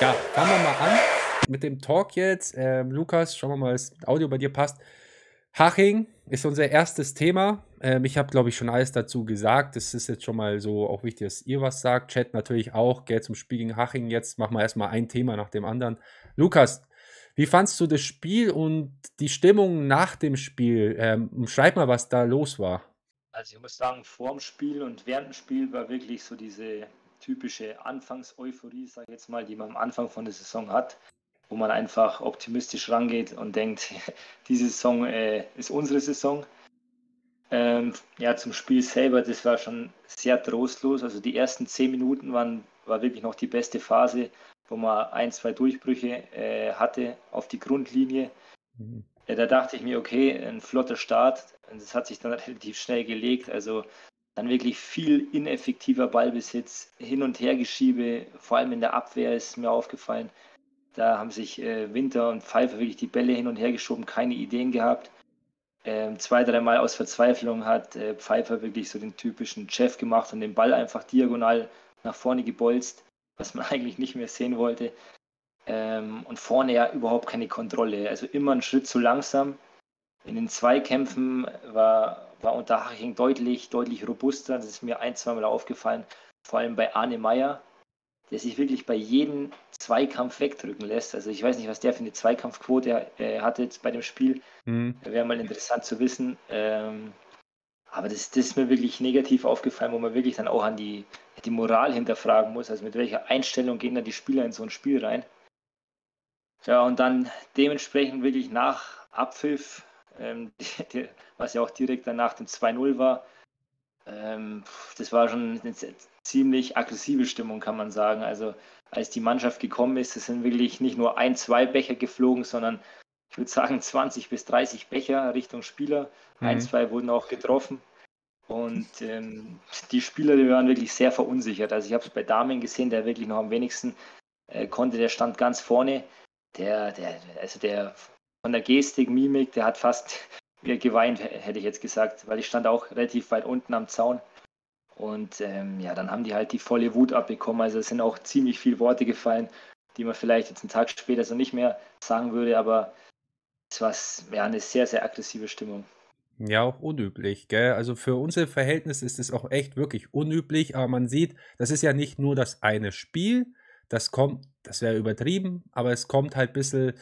ja, fangen wir mal an mit dem Talk jetzt. Ähm, Lukas, schauen wir mal, dass das Audio bei dir passt. Haching ist unser erstes Thema. Ähm, ich habe, glaube ich, schon alles dazu gesagt. Es ist jetzt schon mal so auch wichtig, dass ihr was sagt. Chat natürlich auch. Gell, zum Spiel gegen Haching jetzt machen wir erstmal ein Thema nach dem anderen. Lukas, wie fandst du das Spiel und die Stimmung nach dem Spiel? Ähm, schreib mal, was da los war. Also ich muss sagen, vor dem Spiel und während dem Spiel war wirklich so diese typische Anfangseuphorie, sage ich jetzt mal, die man am Anfang von der Saison hat, wo man einfach optimistisch rangeht und denkt, diese Saison äh, ist unsere Saison. Ähm, ja, zum Spiel selber, das war schon sehr trostlos. Also die ersten zehn Minuten waren, war wirklich noch die beste Phase, wo man ein, zwei Durchbrüche äh, hatte auf die Grundlinie. Mhm. Äh, da dachte ich mir, okay, ein flotter Start. Und das hat sich dann relativ schnell gelegt. Also dann wirklich viel ineffektiver Ballbesitz, Hin- und Hergeschiebe, vor allem in der Abwehr ist mir aufgefallen. Da haben sich äh, Winter und Pfeiffer wirklich die Bälle hin und her geschoben, keine Ideen gehabt. Ähm, zwei, dreimal aus Verzweiflung hat äh, Pfeiffer wirklich so den typischen Chef gemacht und den Ball einfach diagonal nach vorne gebolzt, was man eigentlich nicht mehr sehen wollte. Ähm, und vorne ja überhaupt keine Kontrolle, also immer einen Schritt zu langsam. In den Zweikämpfen war war Unterhaching deutlich, deutlich robuster. Das ist mir ein, zweimal aufgefallen, vor allem bei Arne Meyer, der sich wirklich bei jedem Zweikampf wegdrücken lässt. Also ich weiß nicht, was der für eine Zweikampfquote äh, hatte jetzt bei dem Spiel. Mhm. Wäre mal interessant zu wissen. Ähm, aber das, das, ist mir wirklich negativ aufgefallen, wo man wirklich dann auch an die, die Moral hinterfragen muss. Also mit welcher Einstellung gehen da die Spieler in so ein Spiel rein? Ja, und dann dementsprechend wirklich nach Abpfiff ähm, die, die, was ja auch direkt danach dem 2-0 war. Ähm, das war schon eine ziemlich aggressive Stimmung, kann man sagen. Also als die Mannschaft gekommen ist, es sind wirklich nicht nur ein, zwei Becher geflogen, sondern ich würde sagen 20 bis 30 Becher Richtung Spieler. Mhm. Ein, zwei wurden auch getroffen. Und ähm, die Spieler die waren wirklich sehr verunsichert. Also ich habe es bei Damen gesehen, der wirklich noch am wenigsten äh, konnte, der stand ganz vorne. Der, der, also der von der Gestik, Mimik, der hat fast geweint, hätte ich jetzt gesagt, weil ich stand auch relativ weit unten am Zaun. Und ähm, ja, dann haben die halt die volle Wut abbekommen. Also es sind auch ziemlich viele Worte gefallen, die man vielleicht jetzt einen Tag später so nicht mehr sagen würde, aber es war ja, eine sehr, sehr aggressive Stimmung. Ja, auch unüblich, gell? Also für unser Verhältnis ist es auch echt wirklich unüblich, aber man sieht, das ist ja nicht nur das eine Spiel, das kommt, das wäre übertrieben, aber es kommt halt ein bisschen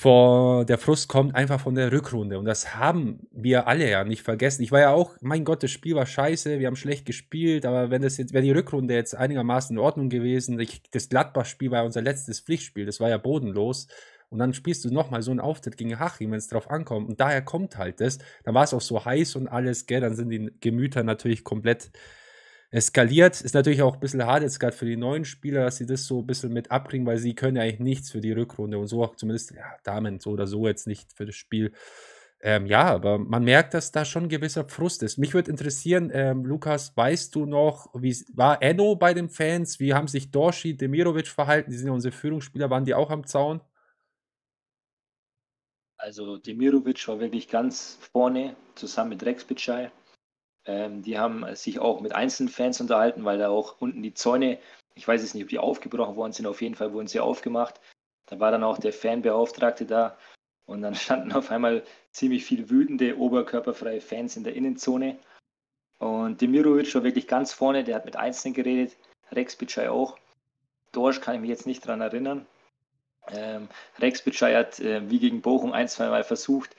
vor der Frust kommt einfach von der Rückrunde. Und das haben wir alle ja nicht vergessen. Ich war ja auch, mein Gott, das Spiel war scheiße, wir haben schlecht gespielt, aber wenn das jetzt, wäre die Rückrunde jetzt einigermaßen in Ordnung gewesen, ich, das Gladbach-Spiel war ja unser letztes Pflichtspiel, das war ja bodenlos. Und dann spielst du nochmal so einen Auftritt gegen Hachim, wenn es drauf ankommt. Und daher kommt halt das. Dann war es auch so heiß und alles, gell? Dann sind die Gemüter natürlich komplett eskaliert. Ist natürlich auch ein bisschen hart jetzt gerade für die neuen Spieler, dass sie das so ein bisschen mit abkriegen, weil sie können ja eigentlich nichts für die Rückrunde und so auch zumindest ja, Damen so oder so jetzt nicht für das Spiel. Ähm, ja, aber man merkt, dass da schon ein gewisser Frust ist. Mich würde interessieren, ähm, Lukas, weißt du noch, wie war Enno bei den Fans? Wie haben sich Dorshi, Demirovic verhalten? Die sind ja unsere Führungsspieler, waren die auch am Zaun? Also Demirovic war wirklich ganz vorne, zusammen mit Rex Bitschei. Ähm, die haben sich auch mit einzelnen Fans unterhalten, weil da auch unten die Zäune, ich weiß jetzt nicht, ob die aufgebrochen worden sind, auf jeden Fall wurden sie aufgemacht. Da war dann auch der Fanbeauftragte da und dann standen auf einmal ziemlich viele wütende, oberkörperfreie Fans in der Innenzone. Und Demirovic war wirklich ganz vorne, der hat mit Einzelnen geredet, Rex Bitschei auch. Dorsch kann ich mich jetzt nicht dran erinnern. Ähm, Rex Bitschei hat äh, wie gegen Bochum ein, zwei Mal versucht,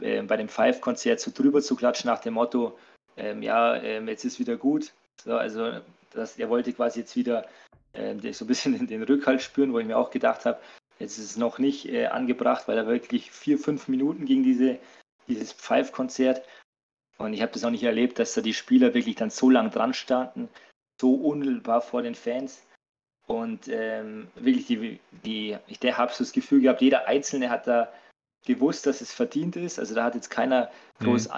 äh, bei dem Five-Konzert so drüber zu klatschen nach dem Motto, ähm, ja, ähm, jetzt ist wieder gut. So, also das, er wollte quasi jetzt wieder ähm, so ein bisschen den Rückhalt spüren, wo ich mir auch gedacht habe, jetzt ist es noch nicht äh, angebracht, weil er wirklich vier, fünf Minuten ging diese, dieses Pfeifkonzert. Und ich habe das noch nicht erlebt, dass da die Spieler wirklich dann so lang dran standen, so unmittelbar vor den Fans. Und ähm, wirklich, die, die, ich habe so das Gefühl gehabt, jeder Einzelne hat da gewusst, dass es verdient ist. Also da hat jetzt keiner groß mhm.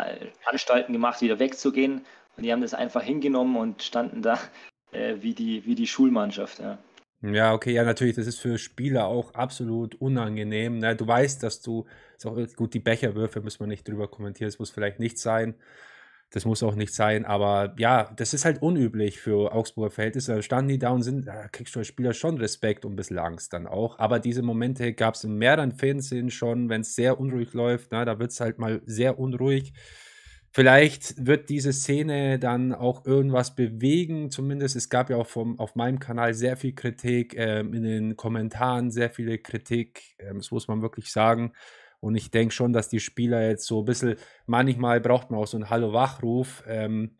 Anstalten gemacht, wieder wegzugehen. Und die haben das einfach hingenommen und standen da äh, wie, die, wie die Schulmannschaft. Ja. ja. okay, ja, natürlich. Das ist für Spieler auch absolut unangenehm. Ne? Du weißt, dass du, ist auch gut, die Becherwürfe müssen wir nicht drüber kommentieren, es muss vielleicht nicht sein. Das muss auch nicht sein, aber ja, das ist halt unüblich für Augsburger Verhältnisse. Da standen die da und sind, da kriegst du als Spieler schon Respekt und ein bisschen Angst dann auch. Aber diese Momente gab es in mehreren Fernsehen schon, wenn es sehr unruhig läuft. Na, ne, da wird es halt mal sehr unruhig. Vielleicht wird diese Szene dann auch irgendwas bewegen, zumindest. Es gab ja auch vom, auf meinem Kanal sehr viel Kritik, ähm, in den Kommentaren sehr viele Kritik, ähm, das muss man wirklich sagen. Und ich denke schon, dass die Spieler jetzt so ein bisschen, manchmal braucht man auch so einen Hallo-Wachruf, ähm,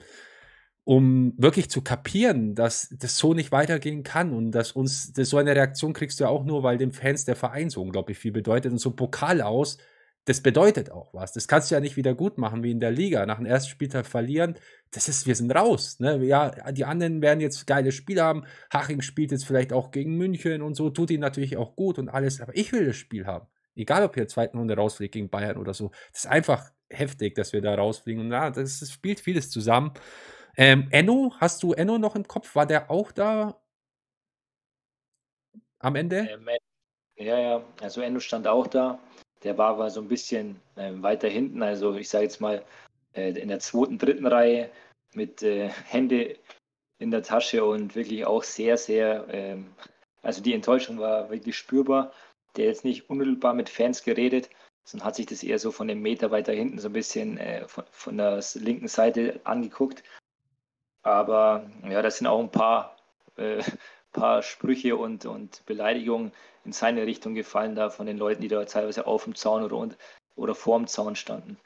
um wirklich zu kapieren, dass das so nicht weitergehen kann und dass uns dass so eine Reaktion kriegst du ja auch nur, weil dem Fans der Verein so unglaublich viel bedeutet und so ein Pokal aus, das bedeutet auch was. Das kannst du ja nicht wieder gut machen wie in der Liga. Nach dem ersten Spieltag verlieren, das ist, wir sind raus. Ne? Ja, die anderen werden jetzt geile Spiele haben. Haching spielt jetzt vielleicht auch gegen München und so, tut ihn natürlich auch gut und alles, aber ich will das Spiel haben. Egal, ob ihr zweiten Runde rausfliegt gegen Bayern oder so. Das ist einfach heftig, dass wir da rausfliegen. Und ja, das, das spielt vieles zusammen. Ähm, Enno, hast du Enno noch im Kopf? War der auch da am Ende? Ähm, ja, ja. Also Enno stand auch da. Der war aber so ein bisschen ähm, weiter hinten. Also ich sage jetzt mal äh, in der zweiten, dritten Reihe mit äh, Hände in der Tasche und wirklich auch sehr, sehr. Ähm, also die Enttäuschung war wirklich spürbar der jetzt nicht unmittelbar mit Fans geredet, sondern hat sich das eher so von dem Meter weiter hinten so ein bisschen äh, von, von der linken Seite angeguckt. Aber ja, das sind auch ein paar, äh, paar Sprüche und, und Beleidigungen in seine Richtung gefallen da von den Leuten, die da teilweise auf dem Zaun oder, und, oder vorm Zaun standen.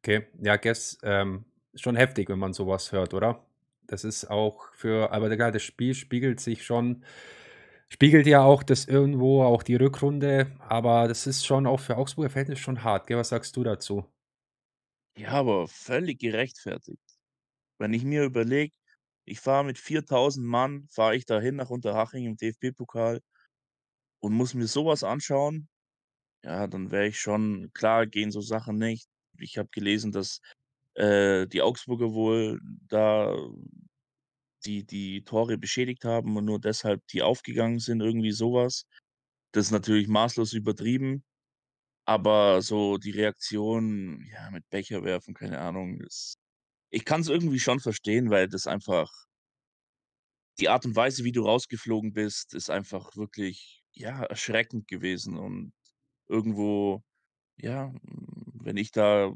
Okay, ja, guess, ähm, schon heftig, wenn man sowas hört, oder? Das ist auch für, aber egal, das Spiel spiegelt sich schon Spiegelt ja auch das irgendwo, auch die Rückrunde, aber das ist schon auch für Augsburger Verhältnis schon hart, gell? Was sagst du dazu? Ja, aber völlig gerechtfertigt. Wenn ich mir überlege, ich fahre mit 4000 Mann, fahre ich dahin nach Unterhaching im DFB-Pokal und muss mir sowas anschauen, ja, dann wäre ich schon, klar gehen so Sachen nicht. Ich habe gelesen, dass äh, die Augsburger wohl da die die Tore beschädigt haben und nur deshalb die aufgegangen sind, irgendwie sowas. Das ist natürlich maßlos übertrieben, aber so die Reaktion, ja, mit Becher werfen, keine Ahnung, das, ich kann es irgendwie schon verstehen, weil das einfach die Art und Weise, wie du rausgeflogen bist, ist einfach wirklich, ja, erschreckend gewesen und irgendwo, ja, wenn ich da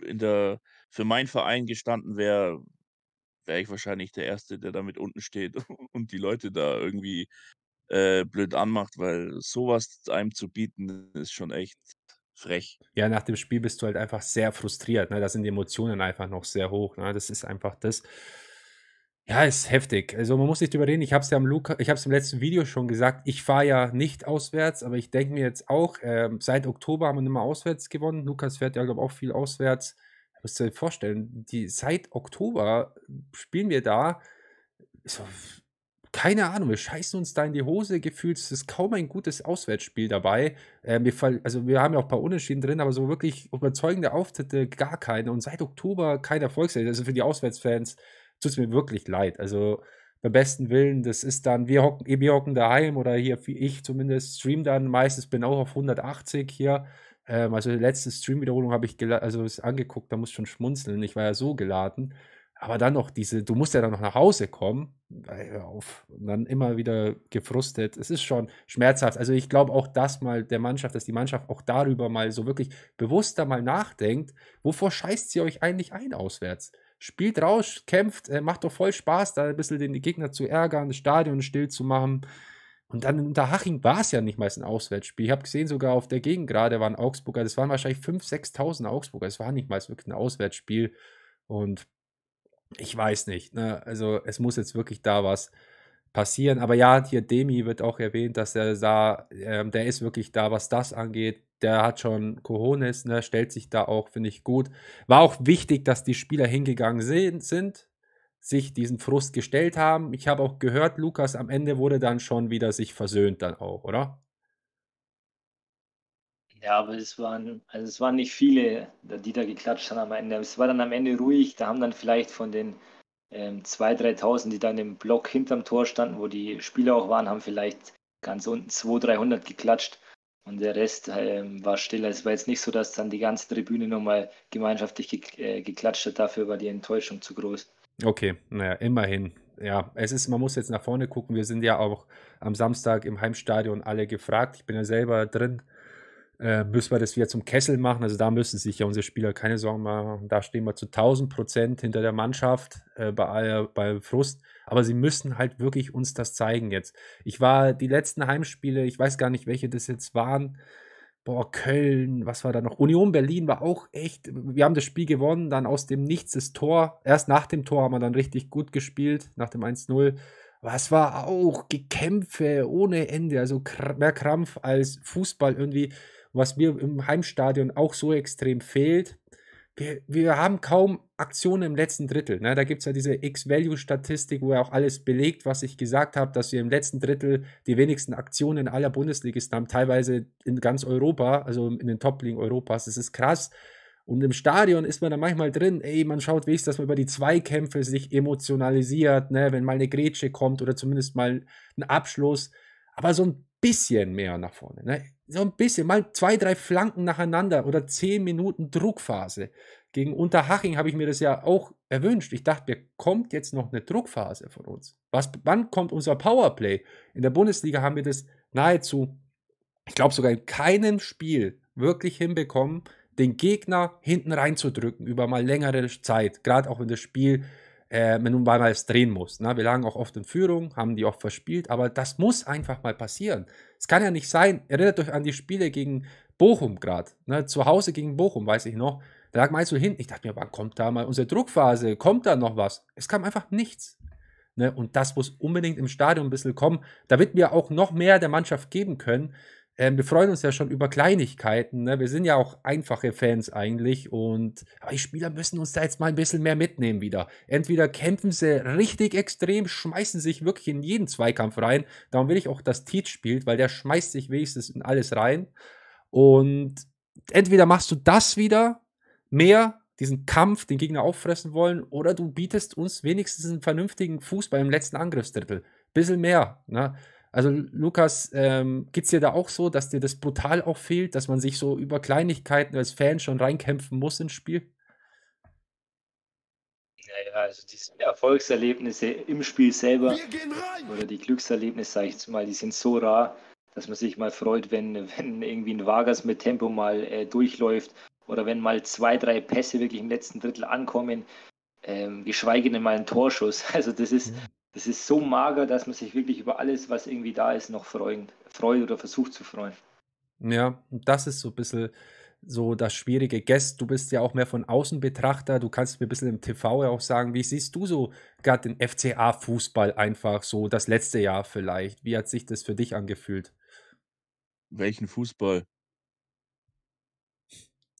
in der, für meinen Verein gestanden wäre, wäre ich wahrscheinlich der Erste, der damit unten steht und die Leute da irgendwie äh, blöd anmacht, weil sowas einem zu bieten ist schon echt frech. Ja, nach dem Spiel bist du halt einfach sehr frustriert. Ne? Da sind die Emotionen einfach noch sehr hoch. Ne? Das ist einfach das. Ja, ist heftig. Also man muss nicht drüber reden. Ich habe es ja am Luca, ich habe es im letzten Video schon gesagt. Ich fahre ja nicht auswärts, aber ich denke mir jetzt auch, äh, seit Oktober haben wir immer auswärts gewonnen. Lukas fährt ja glaube ich, auch viel auswärts. Musst du dir vorstellen, die, seit Oktober spielen wir da. So, keine Ahnung, wir scheißen uns da in die Hose gefühlt. Es ist kaum ein gutes Auswärtsspiel dabei. Äh, wir also wir haben ja auch ein paar Unentschieden drin, aber so wirklich überzeugende Auftritte gar keine. Und seit Oktober kein Erfolgserlebnis. Also für die Auswärtsfans tut es mir wirklich leid. Also beim besten Willen, das ist dann, wir hocken, wir hocken daheim oder hier, ich zumindest, stream dann meistens, bin auch auf 180 hier. Ähm, also die letzte Stream-Wiederholung habe ich also angeguckt, da muss ich schon schmunzeln. Ich war ja so geladen. Aber dann noch diese, du musst ja dann noch nach Hause kommen. Auf, und dann immer wieder gefrustet. Es ist schon schmerzhaft. Also ich glaube auch, dass mal der Mannschaft, dass die Mannschaft auch darüber mal so wirklich bewusster mal nachdenkt, wovor scheißt sie euch eigentlich ein auswärts? Spielt raus, kämpft, äh, macht doch voll Spaß, da ein bisschen den Gegner zu ärgern, das Stadion still zu machen. Und dann in Unterhaching war es ja nicht mal ein Auswärtsspiel. Ich habe gesehen, sogar auf der Gegend gerade waren Augsburger, das waren wahrscheinlich 5.000, 6.000 Augsburger. Es war nicht mal wirklich ein Auswärtsspiel. Und ich weiß nicht. Ne? Also es muss jetzt wirklich da was passieren. Aber ja, hier Demi wird auch erwähnt, dass er da, ähm, der ist wirklich da, was das angeht. Der hat schon Cojones, ne? stellt sich da auch, finde ich gut. War auch wichtig, dass die Spieler hingegangen sind, sich diesen Frust gestellt haben. Ich habe auch gehört, Lukas am Ende wurde dann schon wieder sich versöhnt dann auch, oder? Ja, aber es waren, also es waren nicht viele, die da geklatscht haben am Ende. Es war dann am Ende ruhig. Da haben dann vielleicht von den ähm, 2.000, 3.000, die dann im Block hinterm Tor standen, wo die Spieler auch waren, haben vielleicht ganz unten 200, 300 geklatscht. Und der Rest ähm, war still. Also es war jetzt nicht so, dass dann die ganze Tribüne nochmal gemeinschaftlich ge äh, geklatscht hat. Dafür war die Enttäuschung zu groß. Okay, naja, immerhin. Ja, es ist, man muss jetzt nach vorne gucken. Wir sind ja auch am Samstag im Heimstadion alle gefragt. Ich bin ja selber drin. Äh, müssen wir das wieder zum Kessel machen? Also da müssen sich ja unsere Spieler keine Sorgen machen. Da stehen wir zu 1000 Prozent hinter der Mannschaft äh, bei, bei Frust. Aber sie müssen halt wirklich uns das zeigen jetzt. Ich war die letzten Heimspiele, ich weiß gar nicht, welche das jetzt waren boah, Köln, was war da noch? Union Berlin war auch echt, wir haben das Spiel gewonnen, dann aus dem Nichts das Tor. Erst nach dem Tor haben wir dann richtig gut gespielt, nach dem 1-0. Was war auch Gekämpfe ohne Ende, also mehr Krampf als Fußball irgendwie, was mir im Heimstadion auch so extrem fehlt. Wir, wir haben kaum Aktionen im letzten Drittel. Ne? Da gibt es ja diese X-Value-Statistik, wo er auch alles belegt, was ich gesagt habe, dass wir im letzten Drittel die wenigsten Aktionen aller Bundesligisten haben, teilweise in ganz Europa, also in den Top-Ligen Europas. Das ist krass. Und im Stadion ist man dann manchmal drin, ey, man schaut wenigstens, dass man über die Zweikämpfe sich emotionalisiert, ne? wenn mal eine Grätsche kommt oder zumindest mal ein Abschluss. Aber so ein bisschen mehr nach vorne. Ne? So ein bisschen, mal zwei, drei Flanken nacheinander oder zehn Minuten Druckphase. Gegen Unterhaching habe ich mir das ja auch erwünscht. Ich dachte, mir kommt jetzt noch eine Druckphase von uns. Was, wann kommt unser Powerplay? In der Bundesliga haben wir das nahezu, ich glaube sogar in keinem Spiel wirklich hinbekommen, den Gegner hinten reinzudrücken über mal längere Zeit. Gerade auch wenn das Spiel, äh, wenn du mal es drehen musst. Ne? Wir lagen auch oft in Führung, haben die oft verspielt, aber das muss einfach mal passieren. Es kann ja nicht sein, erinnert euch an die Spiele gegen Bochum gerade. Ne? Zu Hause gegen Bochum, weiß ich noch da lag meist so hinten. Ich dachte mir, wann kommt da mal unsere Druckphase? Kommt da noch was? Es kam einfach nichts. Ne? Und das muss unbedingt im Stadion ein bisschen kommen, damit wir auch noch mehr der Mannschaft geben können. Ähm, wir freuen uns ja schon über Kleinigkeiten. Ne? Wir sind ja auch einfache Fans eigentlich. Und aber die Spieler müssen uns da jetzt mal ein bisschen mehr mitnehmen wieder. Entweder kämpfen sie richtig extrem, schmeißen sich wirklich in jeden Zweikampf rein. Darum will ich auch, dass Teach spielt, weil der schmeißt sich wenigstens in alles rein. Und entweder machst du das wieder mehr diesen Kampf, den Gegner auffressen wollen, oder du bietest uns wenigstens einen vernünftigen Fußball im letzten Angriffsdrittel. Bisschen mehr. Ne? Also, Lukas, ähm, geht es dir da auch so, dass dir das brutal auch fehlt, dass man sich so über Kleinigkeiten als Fan schon reinkämpfen muss ins Spiel? Naja, also diese Erfolgserlebnisse im Spiel selber oder die Glückserlebnisse, sage ich jetzt mal, die sind so rar, dass man sich mal freut, wenn, wenn irgendwie ein Vargas mit Tempo mal äh, durchläuft oder wenn mal zwei, drei Pässe wirklich im letzten Drittel ankommen, ähm, geschweige denn mal ein Torschuss. Also das ist, das ist so mager, dass man sich wirklich über alles, was irgendwie da ist, noch freuen, freut oder versucht zu freuen. Ja, das ist so ein bisschen so das schwierige Guest. Du bist ja auch mehr von außen Betrachter. Du kannst mir ein bisschen im TV ja auch sagen, wie siehst du so gerade den FCA-Fußball einfach so das letzte Jahr vielleicht? Wie hat sich das für dich angefühlt? Welchen Fußball?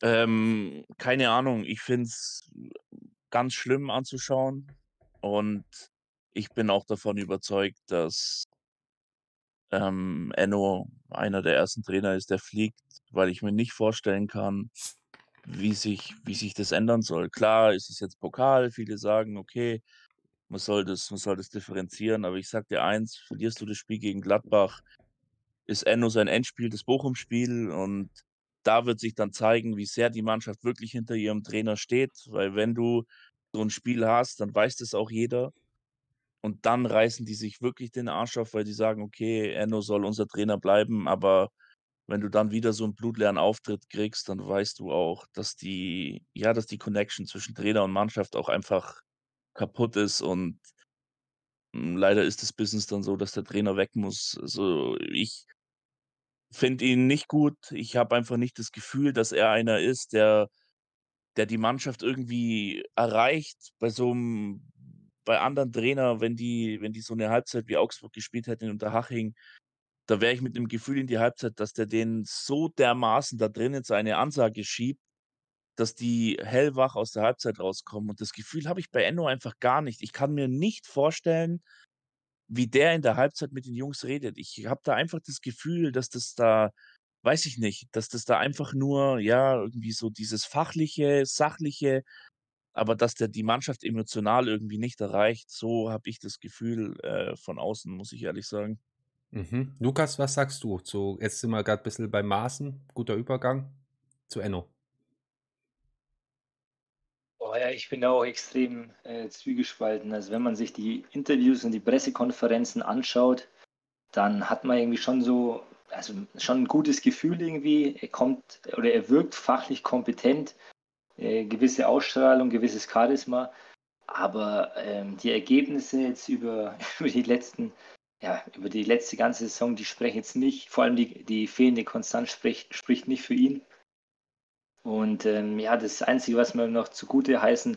Ähm, keine Ahnung, ich finde es äh, ganz schlimm anzuschauen und ich bin auch davon überzeugt, dass ähm, Enno einer der ersten Trainer ist, der fliegt, weil ich mir nicht vorstellen kann, wie sich, wie sich das ändern soll. Klar, ist es jetzt Pokal, viele sagen, okay, man soll das, man soll das differenzieren, aber ich sag dir eins, verlierst du das Spiel gegen Gladbach, ist Enno sein Endspiel, das Bochum-Spiel und da wird sich dann zeigen, wie sehr die Mannschaft wirklich hinter ihrem Trainer steht, weil wenn du so ein Spiel hast, dann weiß das auch jeder. Und dann reißen die sich wirklich den Arsch auf, weil die sagen, okay, Enno soll unser Trainer bleiben, aber wenn du dann wieder so einen blutleeren Auftritt kriegst, dann weißt du auch, dass die, ja, dass die Connection zwischen Trainer und Mannschaft auch einfach kaputt ist und hm, leider ist das Business dann so, dass der Trainer weg muss. Also ich, finde ihn nicht gut. Ich habe einfach nicht das Gefühl, dass er einer ist, der, der die Mannschaft irgendwie erreicht. Bei so einem, bei anderen Trainer, wenn die, wenn die so eine Halbzeit wie Augsburg gespielt hätten unter Haching, da wäre ich mit dem Gefühl in die Halbzeit, dass der den so dermaßen da drinnen seine Ansage schiebt, dass die hellwach aus der Halbzeit rauskommen. Und das Gefühl habe ich bei Enno einfach gar nicht. Ich kann mir nicht vorstellen, wie der in der Halbzeit mit den Jungs redet. Ich habe da einfach das Gefühl, dass das da, weiß ich nicht, dass das da einfach nur, ja, irgendwie so dieses fachliche, sachliche, aber dass der die Mannschaft emotional irgendwie nicht erreicht. So habe ich das Gefühl äh, von außen, muss ich ehrlich sagen. Mhm. Lukas, was sagst du? So, jetzt sind wir gerade ein bisschen bei Maßen, guter Übergang zu Enno. Oh ja, ich bin da auch extrem äh, zwiegespalten. Also wenn man sich die Interviews und die Pressekonferenzen anschaut, dann hat man irgendwie schon so, also schon ein gutes Gefühl irgendwie. Er kommt oder er wirkt fachlich kompetent, äh, gewisse Ausstrahlung, gewisses Charisma. Aber ähm, die Ergebnisse jetzt über, über die letzten, ja, über die letzte ganze Saison, die sprechen jetzt nicht, vor allem die, die fehlende Konstanz spricht, spricht nicht für ihn. Und ähm, ja, das Einzige, was man noch zugute heißen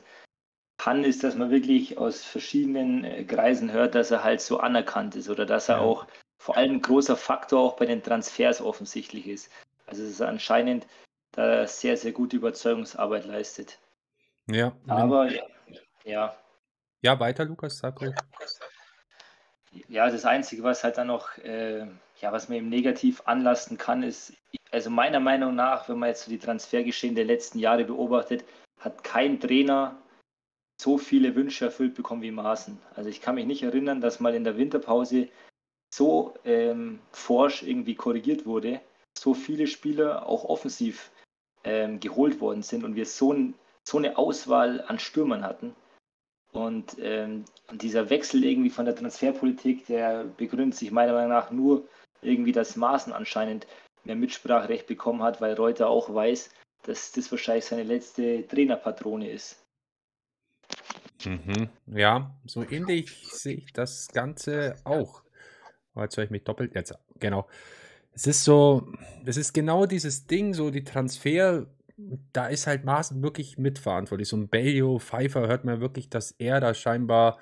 kann, ist, dass man wirklich aus verschiedenen äh, Kreisen hört, dass er halt so anerkannt ist oder dass er ja. auch vor allem ein großer Faktor auch bei den Transfers offensichtlich ist. Also es ist anscheinend, da sehr, sehr gute Überzeugungsarbeit leistet. Ja. Aber ja. Ja, ja weiter, Lukas, sag ruhig. Ja, das Einzige, was halt dann noch äh, ja, was man eben negativ anlasten kann, ist, also meiner Meinung nach, wenn man jetzt so die Transfergeschehen der letzten Jahre beobachtet, hat kein Trainer so viele Wünsche erfüllt bekommen wie Maaßen. Also ich kann mich nicht erinnern, dass mal in der Winterpause so ähm, forsch irgendwie korrigiert wurde, so viele Spieler auch offensiv ähm, geholt worden sind und wir so, ein, so, eine Auswahl an Stürmern hatten. Und ähm, dieser Wechsel irgendwie von der Transferpolitik, der begründet sich meiner Meinung nach nur irgendwie das Maßen anscheinend mehr Mitspracherecht bekommen hat, weil Reuter auch weiß, dass das wahrscheinlich seine letzte Trainerpatrone ist. Mhm. Ja, so ähnlich sehe ich das Ganze auch. Oh, jetzt habe ich mich doppelt. Jetzt, genau. Es ist so, es ist genau dieses Ding, so die Transfer, da ist halt Maaßen wirklich mitverantwortlich. So ein Bellio, Pfeiffer hört man wirklich, dass er da scheinbar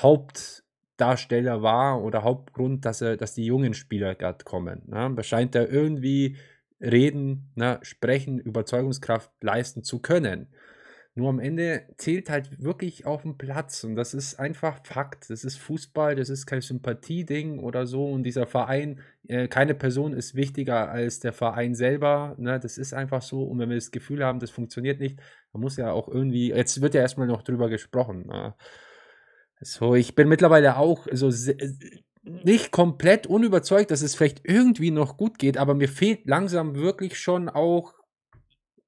Haupt, Hauptdarsteller war oder Hauptgrund, dass er, dass die jungen Spieler gerade kommen. Ne? Scheint er irgendwie reden, ne, sprechen, Überzeugungskraft leisten zu können. Nur am Ende zählt halt wirklich auf dem Platz und das ist einfach Fakt. Das ist Fußball, das ist kein Sympathieding oder so und dieser Verein, äh, keine Person ist wichtiger als der Verein selber. Ne? Das ist einfach so und wenn wir das Gefühl haben, das funktioniert nicht, man muss ja auch irgendwie, jetzt wird ja erstmal noch drüber gesprochen. Ne? So, ich bin mittlerweile auch so äh, nicht komplett unüberzeugt, dass es vielleicht irgendwie noch gut geht, aber mir fehlt langsam wirklich schon auch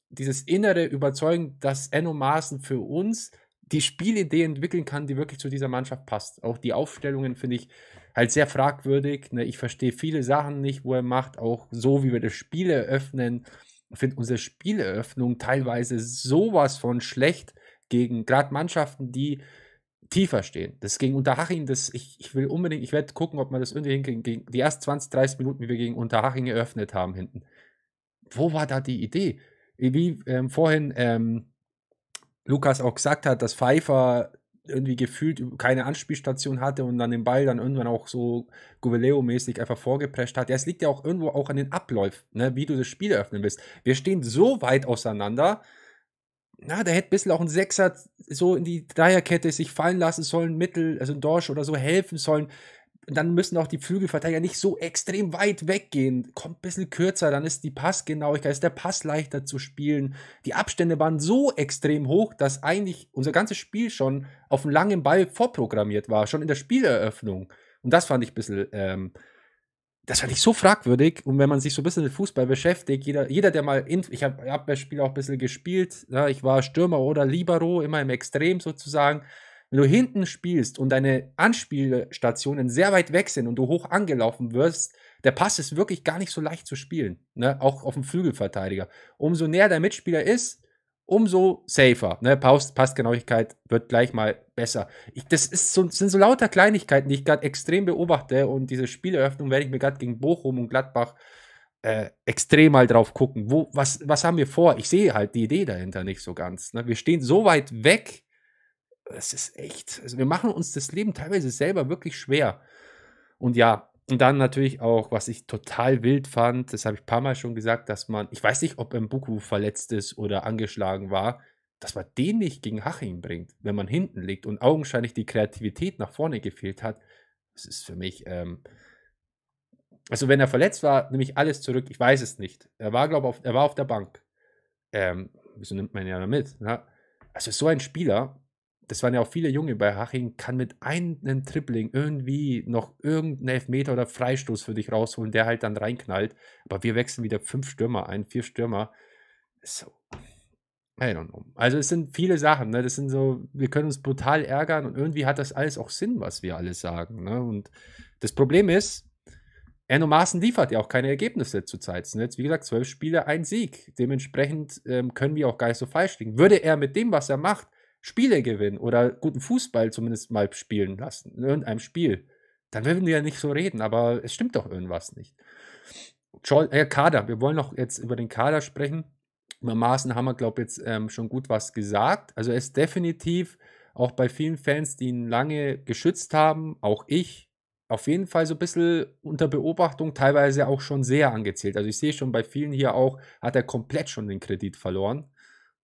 dieses innere Überzeugen, dass Enno Maaßen für uns die Spielidee entwickeln kann, die wirklich zu dieser Mannschaft passt. Auch die Aufstellungen finde ich halt sehr fragwürdig. Ne? Ich verstehe viele Sachen nicht, wo er macht, auch so, wie wir das Spiel eröffnen. Ich finde unsere Spieleröffnung teilweise sowas von schlecht gegen gerade Mannschaften, die tiefer stehen. Das gegen Unterhaching, das, ich, ich will unbedingt, ich werde gucken, ob man das irgendwie hinkriegen. die ersten 20, 30 Minuten, die wir gegen Unterhaching eröffnet haben hinten. Wo war da die Idee? Wie ähm, vorhin ähm, Lukas auch gesagt hat, dass Pfeiffer irgendwie gefühlt keine Anspielstation hatte und dann den Ball dann irgendwann auch so Goveleo-mäßig einfach vorgeprescht hat. Ja, es liegt ja auch irgendwo auch an den Abläufen, ne, wie du das Spiel eröffnen willst. Wir stehen so weit auseinander, na, da hätte ein bisschen auch ein Sechser so in die Dreierkette sich fallen lassen sollen, Mittel, also ein Dorsch oder so helfen sollen. Und Dann müssen auch die Flügelverteidiger nicht so extrem weit weggehen. Kommt ein bisschen kürzer, dann ist die Passgenauigkeit, ist der Pass leichter zu spielen. Die Abstände waren so extrem hoch, dass eigentlich unser ganzes Spiel schon auf einen langen Ball vorprogrammiert war, schon in der Spieleröffnung. Und das fand ich ein bisschen ähm, das fand ich so fragwürdig. Und wenn man sich so ein bisschen mit Fußball beschäftigt, jeder, jeder der mal, in, ich habe hab das Spiel auch ein bisschen gespielt, ja, ich war Stürmer oder Libero, immer im Extrem sozusagen. Wenn du hinten spielst und deine Anspielstationen sehr weit weg sind und du hoch angelaufen wirst, der Pass ist wirklich gar nicht so leicht zu spielen, ne? auch auf dem Flügelverteidiger. Umso näher der Mitspieler ist, umso safer. Ne? Pass, Passgenauigkeit wird gleich mal besser. Ich, das ist so, sind so lauter Kleinigkeiten, die ich gerade extrem beobachte. Und diese Spieleröffnung werde ich mir gerade gegen Bochum und Gladbach äh, extrem mal drauf gucken. Wo, was, was haben wir vor? Ich sehe halt die Idee dahinter nicht so ganz. Ne? Wir stehen so weit weg. Es ist echt. Also wir machen uns das Leben teilweise selber wirklich schwer. Und ja, und dann natürlich auch, was ich total wild fand, das habe ich ein paar Mal schon gesagt, dass man, ich weiß nicht, ob Mbuku verletzt ist oder angeschlagen war, dass man den nicht gegen Haching bringt, wenn man hinten liegt und augenscheinlich die Kreativität nach vorne gefehlt hat. Das ist für mich, ähm, also wenn er verletzt war, nehme ich alles zurück. Ich weiß es nicht. Er war, glaube ich, er war auf der Bank. Ähm, wieso nimmt man ihn ja mit? Ne? Also so ein Spieler, das waren ja auch viele Junge bei Haching, kann mit einem Tripling irgendwie noch irgendeinen Elfmeter oder Freistoß für dich rausholen, der halt dann reinknallt. Aber wir wechseln wieder fünf Stürmer ein, vier Stürmer. So. I don't know. Also es sind viele Sachen, ne? Das sind so, wir können uns brutal ärgern und irgendwie hat das alles auch Sinn, was wir alles sagen. Ne? Und das Problem ist, Enno Maaßen liefert ja auch keine Ergebnisse zurzeit. Sind jetzt, wie gesagt, zwölf Spiele, ein Sieg. Dementsprechend ähm, können wir auch gar nicht so falsch liegen. Würde er mit dem, was er macht, Spiele gewinnen oder guten Fußball zumindest mal spielen lassen, in irgendeinem Spiel, dann würden wir ja nicht so reden, aber es stimmt doch irgendwas nicht. äh, Kader, wir wollen noch jetzt über den Kader sprechen. Über Maßen haben wir, glaube ich, jetzt ähm, schon gut was gesagt. Also er ist definitiv auch bei vielen Fans, die ihn lange geschützt haben, auch ich, auf jeden Fall so ein bisschen unter Beobachtung, teilweise auch schon sehr angezählt. Also ich sehe schon bei vielen hier auch, hat er komplett schon den Kredit verloren.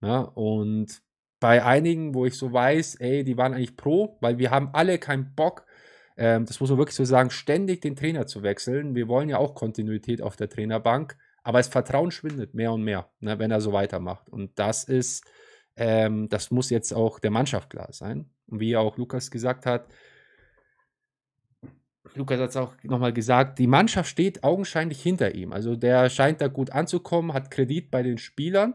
Ja, ne? und bei einigen, wo ich so weiß, ey, die waren eigentlich pro, weil wir haben alle keinen Bock, ähm, das muss man wirklich so sagen, ständig den Trainer zu wechseln. Wir wollen ja auch Kontinuität auf der Trainerbank, aber das Vertrauen schwindet mehr und mehr, ne, wenn er so weitermacht. Und das ist, ähm, das muss jetzt auch der Mannschaft klar sein. Und wie auch Lukas gesagt hat, Lukas hat es auch nochmal gesagt, die Mannschaft steht augenscheinlich hinter ihm. Also der scheint da gut anzukommen, hat Kredit bei den Spielern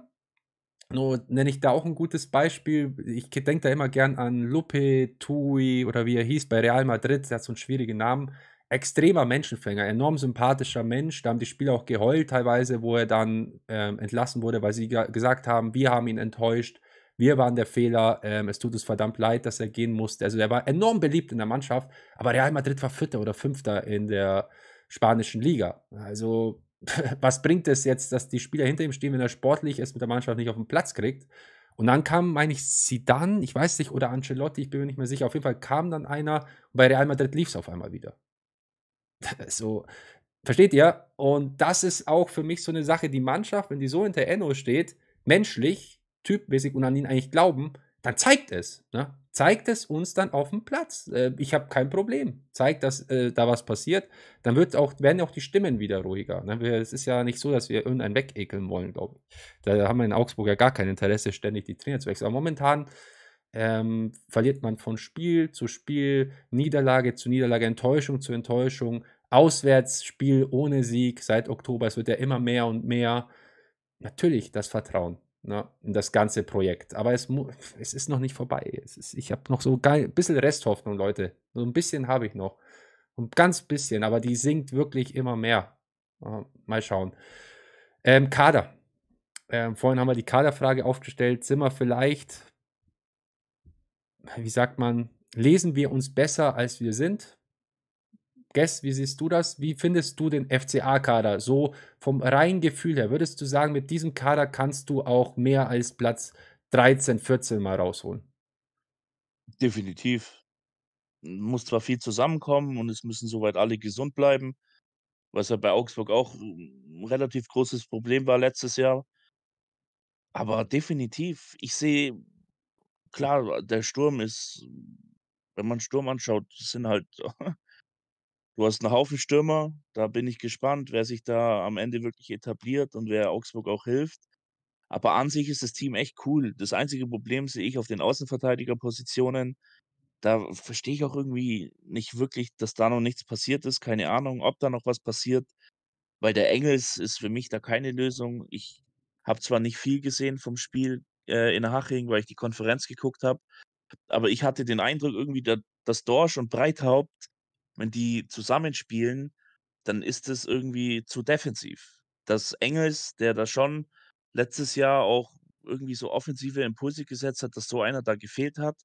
nur nenne ich da auch ein gutes Beispiel. Ich denke da immer gern an Lupe, Tui oder wie er hieß bei Real Madrid. Der hat so einen schwierigen Namen. Extremer Menschenfänger, enorm sympathischer Mensch. Da haben die Spieler auch geheult teilweise, wo er dann ähm, entlassen wurde, weil sie gesagt haben, wir haben ihn enttäuscht, wir waren der Fehler, ähm, es tut uns verdammt leid, dass er gehen musste. Also er war enorm beliebt in der Mannschaft, aber Real Madrid war Vierter oder Fünfter in der spanischen Liga. Also was bringt es jetzt, dass die Spieler hinter ihm stehen, wenn er sportlich es mit der Mannschaft nicht auf den Platz kriegt? Und dann kam, meine ich, Sidan, ich weiß nicht, oder Ancelotti, ich bin mir nicht mehr sicher. Auf jeden Fall kam dann einer und bei Real Madrid lief es auf einmal wieder. so, versteht ihr? Und das ist auch für mich so eine Sache, die Mannschaft, wenn die so hinter Enno steht, menschlich, typmäßig und an ihn eigentlich glauben, dann zeigt es. Ne? Zeigt es uns dann auf dem Platz. Äh, ich habe kein Problem. Zeigt, dass äh, da was passiert. Dann wird auch, werden auch die Stimmen wieder ruhiger. Ne? Wir, es ist ja nicht so, dass wir irgendeinen wegekeln wollen, glaube ich. Da haben wir in Augsburg ja gar kein Interesse, ständig die Trainer zu wechseln. Aber momentan ähm, verliert man von Spiel zu Spiel, Niederlage zu Niederlage, Enttäuschung zu Enttäuschung, Auswärtsspiel ohne Sieg seit Oktober. Es wird ja immer mehr und mehr. Natürlich das Vertrauen ne, in das ganze Projekt. Aber es, es ist noch nicht vorbei. Ist, ich habe noch so ein bisschen Resthoffnung, Leute. So ein bisschen habe ich noch. Ein ganz bisschen, aber die sinkt wirklich immer mehr. Ah, mal schauen. Ähm, Kader. Ähm, vorhin haben wir die Kaderfrage aufgestellt. Sind wir vielleicht, wie sagt man, lesen wir uns besser, als wir sind? Guess, wie siehst du das? Wie findest du den FCA-Kader? So vom reinen Gefühl her, würdest du sagen, mit diesem Kader kannst du auch mehr als Platz 13, 14 mal rausholen? Definitiv. Muss zwar viel zusammenkommen und es müssen soweit alle gesund bleiben, was ja bei Augsburg auch ein hm, relativ großes Problem war letztes Jahr. Aber definitiv, ich sehe, klar, der Sturm ist, wenn man Sturm anschaut, sind halt Du hast einen Haufen Stürmer. Da bin ich gespannt, wer sich da am Ende wirklich etabliert und wer Augsburg auch hilft. Aber an sich ist das Team echt cool. Das einzige Problem sehe ich auf den Außenverteidigerpositionen. Da verstehe ich auch irgendwie nicht wirklich, dass da noch nichts passiert ist. Keine Ahnung, ob da noch was passiert. Weil der Engels ist für mich da keine Lösung. Ich habe zwar nicht viel gesehen vom Spiel äh, in Haching, weil ich die Konferenz geguckt habe, aber ich hatte den Eindruck irgendwie, dass Dorsch und Breithaupt wenn die zusammenspielen, dann ist es irgendwie zu defensiv. Dass Engels, der da schon letztes Jahr auch irgendwie so offensive Impulse gesetzt hat, dass so einer da gefehlt hat.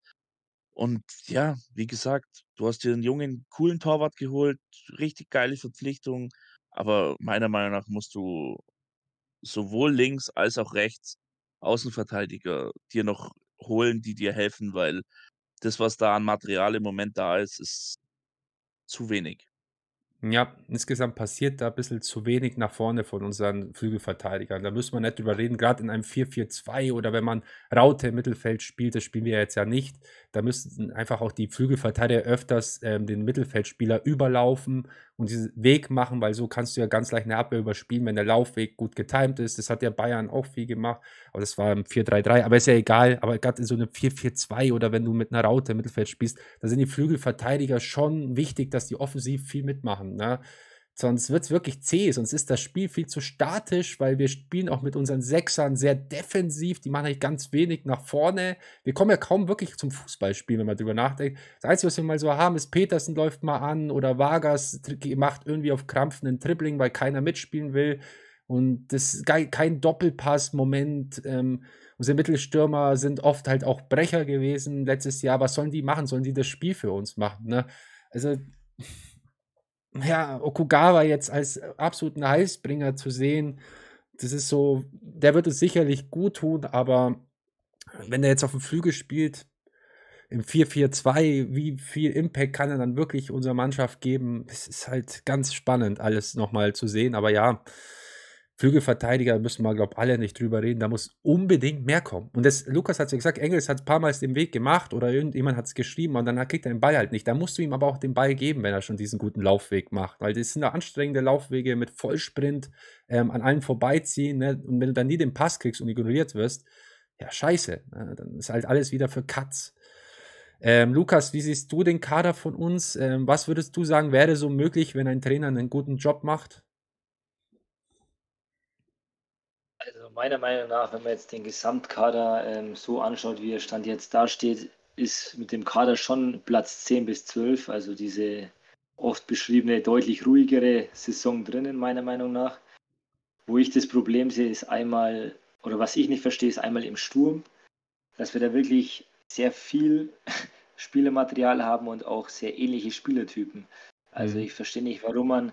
Und ja, wie gesagt, du hast dir einen jungen, coolen Torwart geholt, richtig geile Verpflichtung, aber meiner Meinung nach musst du sowohl links als auch rechts Außenverteidiger dir noch holen, die dir helfen, weil das, was da an Material im Moment da ist, ist zu wenig. Ja, insgesamt passiert da ein bisschen zu wenig nach vorne von unseren Flügelverteidigern. Da müssen wir nicht drüber reden, gerade in einem 4-4-2 oder wenn man Raute im Mittelfeld spielt, das spielen wir jetzt ja nicht, da müssten einfach auch die Flügelverteidiger öfters ähm, den Mittelfeldspieler überlaufen und diesen Weg machen, weil so kannst du ja ganz leicht eine Abwehr überspielen, wenn der Laufweg gut getimt ist. Das hat ja Bayern auch viel gemacht, aber das war im 4-3-3, aber ist ja egal. Aber gerade in so einem 4-4-2 oder wenn du mit einer Raute im Mittelfeld spielst, da sind die Flügelverteidiger schon wichtig, dass die offensiv viel mitmachen. Ne? Sonst wird es wirklich zäh, sonst ist das Spiel viel zu statisch, weil wir spielen auch mit unseren Sechsern sehr defensiv, die machen eigentlich ganz wenig nach vorne. Wir kommen ja kaum wirklich zum Fußballspielen, wenn man darüber nachdenkt. Das Einzige, was wir mal so haben, ist Petersen läuft mal an oder Vargas macht irgendwie auf Krampf einen Dribbling, weil keiner mitspielen will. Und das ist kein Doppelpass-Moment. Ähm, unsere Mittelstürmer sind oft halt auch Brecher gewesen letztes Jahr. Was sollen die machen? Sollen die das Spiel für uns machen? Ne? Also ja, Okugawa jetzt als absoluten Heilsbringer zu sehen, das ist so, der wird es sicherlich gut tun, aber wenn er jetzt auf dem Flügel spielt, im 4-4-2, wie viel Impact kann er dann wirklich unserer Mannschaft geben? Es ist halt ganz spannend, alles nochmal zu sehen. Aber ja, Flügelverteidiger müssen wir, glaube ich, alle nicht drüber reden. Da muss unbedingt mehr kommen. Und das, Lukas hat es ja gesagt, Engels hat es ein paar Mal den Weg gemacht oder irgendjemand hat es geschrieben und dann kriegt er den Ball halt nicht. Da musst du ihm aber auch den Ball geben, wenn er schon diesen guten Laufweg macht. Weil das sind ja anstrengende Laufwege mit Vollsprint, ähm, an allen vorbeiziehen. Ne? Und wenn du dann nie den Pass kriegst und ignoriert wirst, ja, scheiße. Ne? Dann ist halt alles wieder für Katz. Ähm, Lukas, wie siehst du den Kader von uns? Ähm, was würdest du sagen, wäre so möglich, wenn ein Trainer einen guten Job macht? Also meiner Meinung nach, wenn man jetzt den Gesamtkader ähm, so anschaut, wie er Stand jetzt dasteht, ist mit dem Kader schon Platz 10 bis 12, also diese oft beschriebene, deutlich ruhigere Saison drinnen, meiner Meinung nach. Wo ich das Problem sehe, ist einmal, oder was ich nicht verstehe, ist einmal im Sturm, dass wir da wirklich sehr viel Spielermaterial haben und auch sehr ähnliche Spielertypen. Also mhm. ich verstehe nicht, warum man,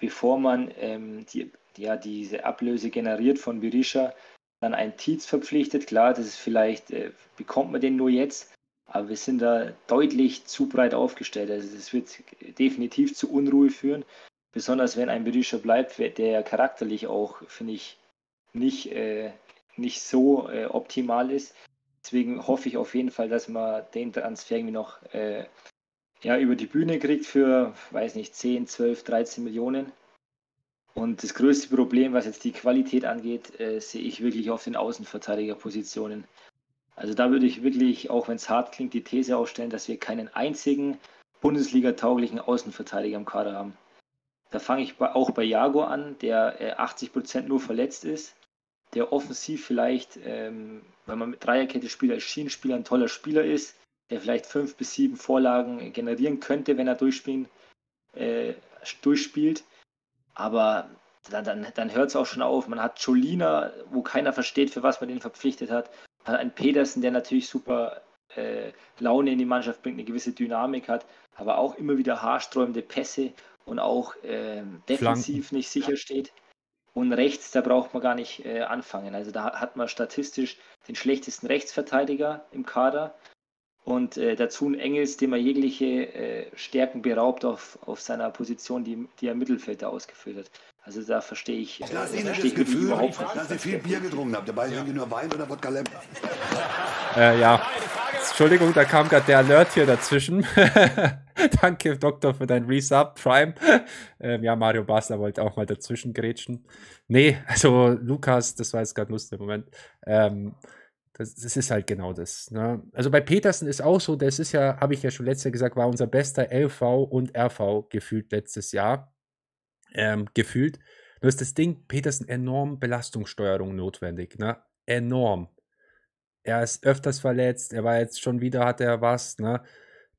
bevor man ähm, die ja, diese Ablöse generiert von Berisha, dann ein Tiz verpflichtet. Klar, das ist vielleicht, äh, bekommt man den nur jetzt, aber wir sind da deutlich zu breit aufgestellt. Also es wird definitiv zu Unruhe führen. Besonders wenn ein Berisha bleibt, der charakterlich auch, finde ich, nicht, äh, nicht so äh, optimal ist. Deswegen hoffe ich auf jeden Fall, dass man den Transfer irgendwie noch äh, ja, über die Bühne kriegt für, weiß nicht, 10, 12, 13 Millionen. Und das größte Problem, was jetzt die Qualität angeht, äh, sehe ich wirklich auf den Außenverteidigerpositionen. Also da würde ich wirklich, auch wenn es hart klingt, die These aufstellen, dass wir keinen einzigen Bundesliga-tauglichen Außenverteidiger im Kader haben. Da fange ich auch bei Jago an, der äh, 80% nur verletzt ist, der offensiv vielleicht, ähm, wenn man mit Dreierkette spielt, als Schienenspieler ein toller Spieler ist, der vielleicht fünf bis sieben Vorlagen generieren könnte, wenn er durchspielen, äh, durchspielt. Aber dann, dann, dann hört es auch schon auf. Man hat Jolina, wo keiner versteht, für was man den verpflichtet hat. Man hat einen Pedersen, der natürlich super äh, Laune in die Mannschaft bringt, eine gewisse Dynamik hat, aber auch immer wieder haarsträubende Pässe und auch äh, defensiv Flanken. nicht sicher steht. Und rechts, da braucht man gar nicht äh, anfangen. Also da hat man statistisch den schlechtesten Rechtsverteidiger im Kader und äh, dazu ein Engels, dem er jegliche äh, Stärken beraubt auf, auf seiner Position, die, die er Mittelfelder ausgeführt hat. Also da verstehe ich, äh, lass ihn verstehe das Gefühl, überhaupt nicht. Dass ihr viel Bier getrunken habt, dabei ja. irgendwie nur Wein oder Wodka Lemon. Äh, ja, Entschuldigung, da kam gerade der Alert hier dazwischen. Danke, Doktor, für dein Resub, Prime. Ähm, ja, Mario Basler wollte auch mal dazwischen grätschen. Nee, also Lukas, das war jetzt gerade lustig im Moment. Ähm, das, das ist halt genau das. Ne? Also bei Petersen ist auch so, das ist ja, habe ich ja schon letztes Jahr gesagt, war unser bester LV und RV gefühlt letztes Jahr. Ähm, gefühlt. Nur ist das Ding, Petersen enorm Belastungssteuerung notwendig. Ne? Enorm. Er ist öfters verletzt, er war jetzt schon wieder, hat er was, ne?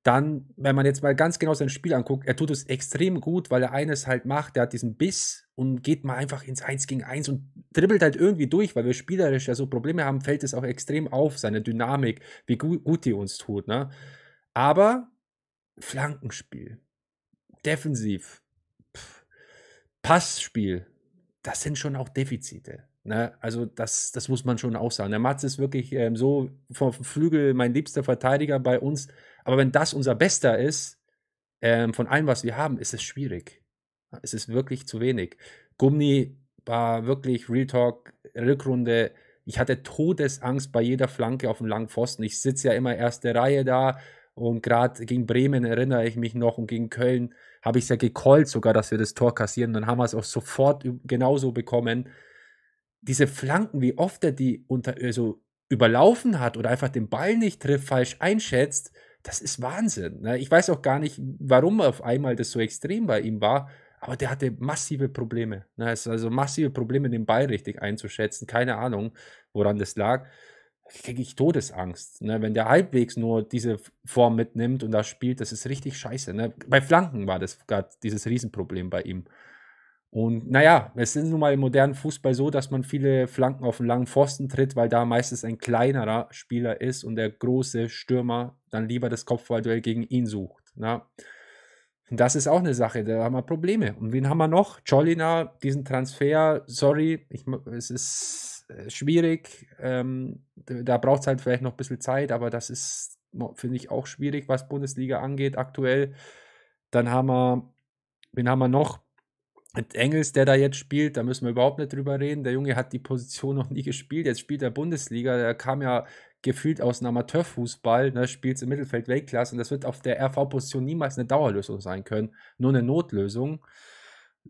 dann, wenn man jetzt mal ganz genau sein Spiel anguckt, er tut es extrem gut, weil er eines halt macht, er hat diesen Biss und geht mal einfach ins 1 gegen 1 und dribbelt halt irgendwie durch, weil wir spielerisch ja so Probleme haben, fällt es auch extrem auf, seine Dynamik, wie gut die uns tut. Ne? Aber Flankenspiel, defensiv, Passspiel, das sind schon auch Defizite. Ne? Also das, das muss man schon auch sagen. Der Matz ist wirklich ähm, so vom Flügel mein liebster Verteidiger bei uns. Aber wenn das unser Bester ist, ähm, von allem, was wir haben, ist es schwierig. Es ist wirklich zu wenig. Gummi war wirklich Real Talk, Rückrunde. Ich hatte Todesangst bei jeder Flanke auf dem langen Pfosten. Ich sitze ja immer erste Reihe da und gerade gegen Bremen erinnere ich mich noch und gegen Köln habe ich es ja gecallt sogar, dass wir das Tor kassieren. Dann haben wir es auch sofort genauso bekommen. Diese Flanken, wie oft er die unter, also überlaufen hat oder einfach den Ball nicht trifft, falsch einschätzt, das ist Wahnsinn. Ne? Ich weiß auch gar nicht, warum auf einmal das so extrem bei ihm war, aber der hatte massive Probleme. Also massive Probleme, den Ball richtig einzuschätzen. Keine Ahnung, woran das lag. Kriege ich Todesangst. Ne? Wenn der halbwegs nur diese Form mitnimmt und da spielt, das ist richtig scheiße. Bei Flanken war das gerade dieses Riesenproblem bei ihm. Und naja, es ist nun mal im modernen Fußball so, dass man viele Flanken auf den langen Pfosten tritt, weil da meistens ein kleinerer Spieler ist und der große Stürmer dann lieber das Kopfballduell gegen ihn sucht. Na? Und das ist auch eine Sache, da haben wir Probleme. Und wen haben wir noch? Cholina, diesen Transfer, sorry, ich, es ist äh, schwierig. Ähm, da braucht es halt vielleicht noch ein bisschen Zeit, aber das ist, finde ich, auch schwierig, was Bundesliga angeht aktuell. Dann haben wir, wen haben wir noch? Mit Engels, der da jetzt spielt, da müssen wir überhaupt nicht drüber reden. Der Junge hat die Position noch nie gespielt. Jetzt spielt er Bundesliga. Der kam ja gefühlt aus dem Amateurfußball, ne, spielt im Mittelfeld Weltklasse und das wird auf der RV-Position niemals eine Dauerlösung sein können. Nur eine Notlösung.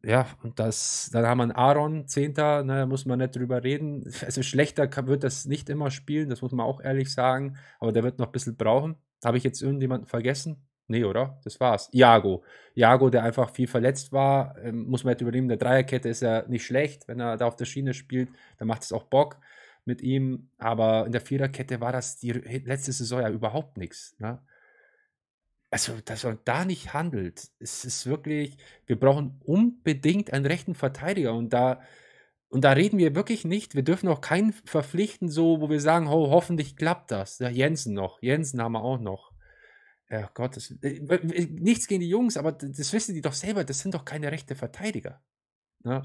Ja, und das, dann haben wir einen Aaron, Zehnter, ne, da muss man nicht drüber reden. Also schlechter wird das nicht immer spielen, das muss man auch ehrlich sagen, aber der wird noch ein bisschen brauchen. Habe ich jetzt irgendjemanden vergessen? Nee, oder? Das war's. Jago. Jago, der einfach viel verletzt war, ähm, muss man halt übernehmen. Der Dreierkette ist ja nicht schlecht, wenn er da auf der Schiene spielt, dann macht es auch Bock mit ihm. Aber in der Viererkette war das die letzte Saison ja überhaupt nichts. Ne? Also, dass man da nicht handelt, es ist wirklich, wir brauchen unbedingt einen rechten Verteidiger und da. Und da reden wir wirklich nicht, wir dürfen auch keinen verpflichten, so, wo wir sagen, oh, hoffentlich klappt das. Ja, Jensen noch, Jensen haben wir auch noch. Ja, oh Gott, das, äh, nichts gegen die Jungs, aber das wissen die doch selber, das sind doch keine rechte Verteidiger. Ne?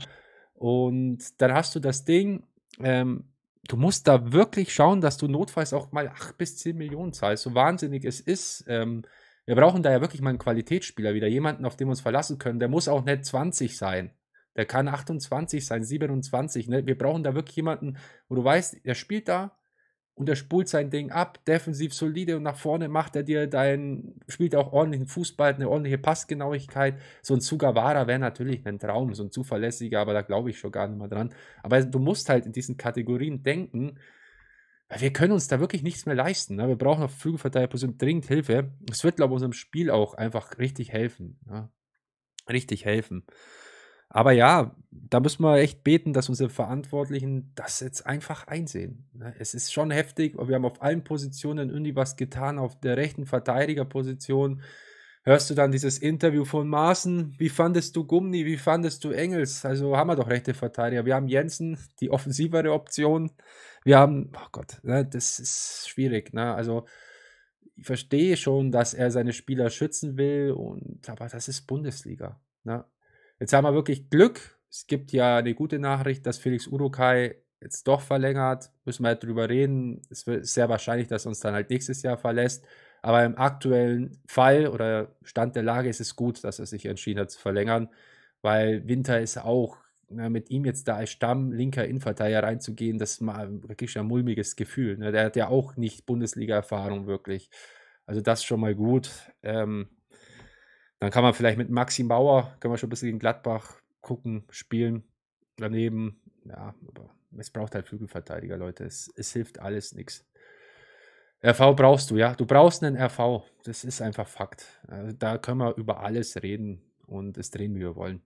Und dann hast du das Ding, ähm, du musst da wirklich schauen, dass du notfalls auch mal 8 bis 10 Millionen zahlst, so wahnsinnig es ist. Ähm, wir brauchen da ja wirklich mal einen Qualitätsspieler, wieder jemanden, auf den wir uns verlassen können. Der muss auch nicht 20 sein. Der kann 28 sein, 27. Ne? Wir brauchen da wirklich jemanden, wo du weißt, der spielt da, und er spult sein Ding ab, defensiv solide und nach vorne macht er dir deinen, spielt auch ordentlichen Fußball, eine ordentliche Passgenauigkeit. So ein Sugawara wäre natürlich ein Traum, so ein zuverlässiger, aber da glaube ich schon gar nicht mehr dran. Aber du musst halt in diesen Kategorien denken, weil wir können uns da wirklich nichts mehr leisten. Ne? Wir brauchen auf Flügelverteidigerposition dringend Hilfe. Es wird, glaube ich, unserem Spiel auch einfach richtig helfen. Ja? Richtig helfen. Aber ja, da müssen wir echt beten, dass unsere Verantwortlichen das jetzt einfach einsehen. Ne? Es ist schon heftig. Wir haben auf allen Positionen irgendwie was getan. Auf der rechten Verteidigerposition hörst du dann dieses Interview von Maaßen. Wie fandest du Gumni? Wie fandest du Engels? Also haben wir doch rechte Verteidiger. Wir haben Jensen, die offensivere Option. Wir haben, oh Gott, ne, das ist schwierig. Ne? Also ich verstehe schon, dass er seine Spieler schützen will, und, aber das ist Bundesliga. Ne? Jetzt haben wir wirklich Glück. Es gibt ja eine gute Nachricht, dass Felix Urukai jetzt doch verlängert. Müssen wir halt drüber reden. Es ist sehr wahrscheinlich, dass er uns dann halt nächstes Jahr verlässt. Aber im aktuellen Fall oder Stand der Lage ist es gut, dass er sich entschieden hat zu verlängern, weil Winter ist auch na, ne, mit ihm jetzt da als Stamm linker Innenverteidiger reinzugehen, das ist mal wirklich ein mulmiges Gefühl. Ne? Der hat ja auch nicht Bundesliga-Erfahrung wirklich. Also das ist schon mal gut. Ähm, dann kann man vielleicht mit Maxi Bauer, können wir schon ein bisschen gegen Gladbach gucken, spielen. Daneben, ja, aber es braucht halt Flügelverteidiger, Leute. Es, es hilft alles nichts. RV brauchst du, ja. Du brauchst einen RV. Das ist einfach Fakt. Also da können wir über alles reden und es drehen, wie wir wollen.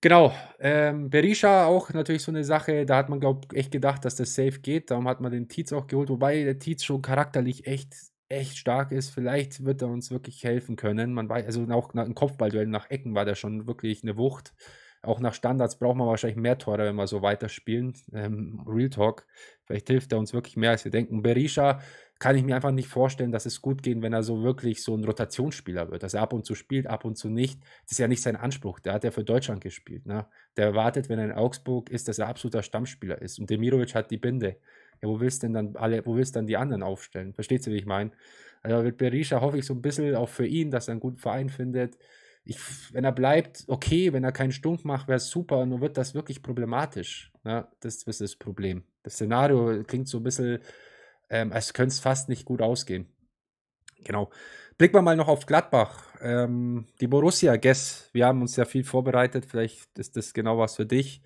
Genau. Ähm, Berisha auch natürlich so eine Sache. Da hat man, glaube ich, echt gedacht, dass das safe geht. Darum hat man den Tietz auch geholt. Wobei der Tietz schon charakterlich echt echt stark ist. Vielleicht wird er uns wirklich helfen können. Man weiß, also auch nach Kopfballduellen nach Ecken war der schon wirklich eine Wucht. Auch nach Standards braucht man wahrscheinlich mehr Tore, wenn wir so weiterspielen. Ähm, Real Talk. Vielleicht hilft er uns wirklich mehr, als wir denken. Berisha kann ich mir einfach nicht vorstellen, dass es gut geht, wenn er so wirklich so ein Rotationsspieler wird. Dass er ab und zu spielt, ab und zu nicht. Das ist ja nicht sein Anspruch. Der hat ja für Deutschland gespielt. Ne? Der erwartet, wenn er in Augsburg ist, dass er absoluter Stammspieler ist. Und Demirovic hat die Binde. Ja, wo willst du denn dann alle, wo willst dann die anderen aufstellen? Verstehst du, wie ich meine? Also mit Berisha hoffe ich so ein bisschen auch für ihn, dass er einen guten Verein findet. Ich, wenn er bleibt, okay, wenn er keinen Stunk macht, wäre es super, nur wird das wirklich problematisch. Ne? Das, das ist das Problem. Das Szenario klingt so ein bisschen, ähm, als könnte es fast nicht gut ausgehen. Genau. Blicken wir mal noch auf Gladbach. Ähm, die Borussia, Guess, wir haben uns ja viel vorbereitet, vielleicht ist das genau was für dich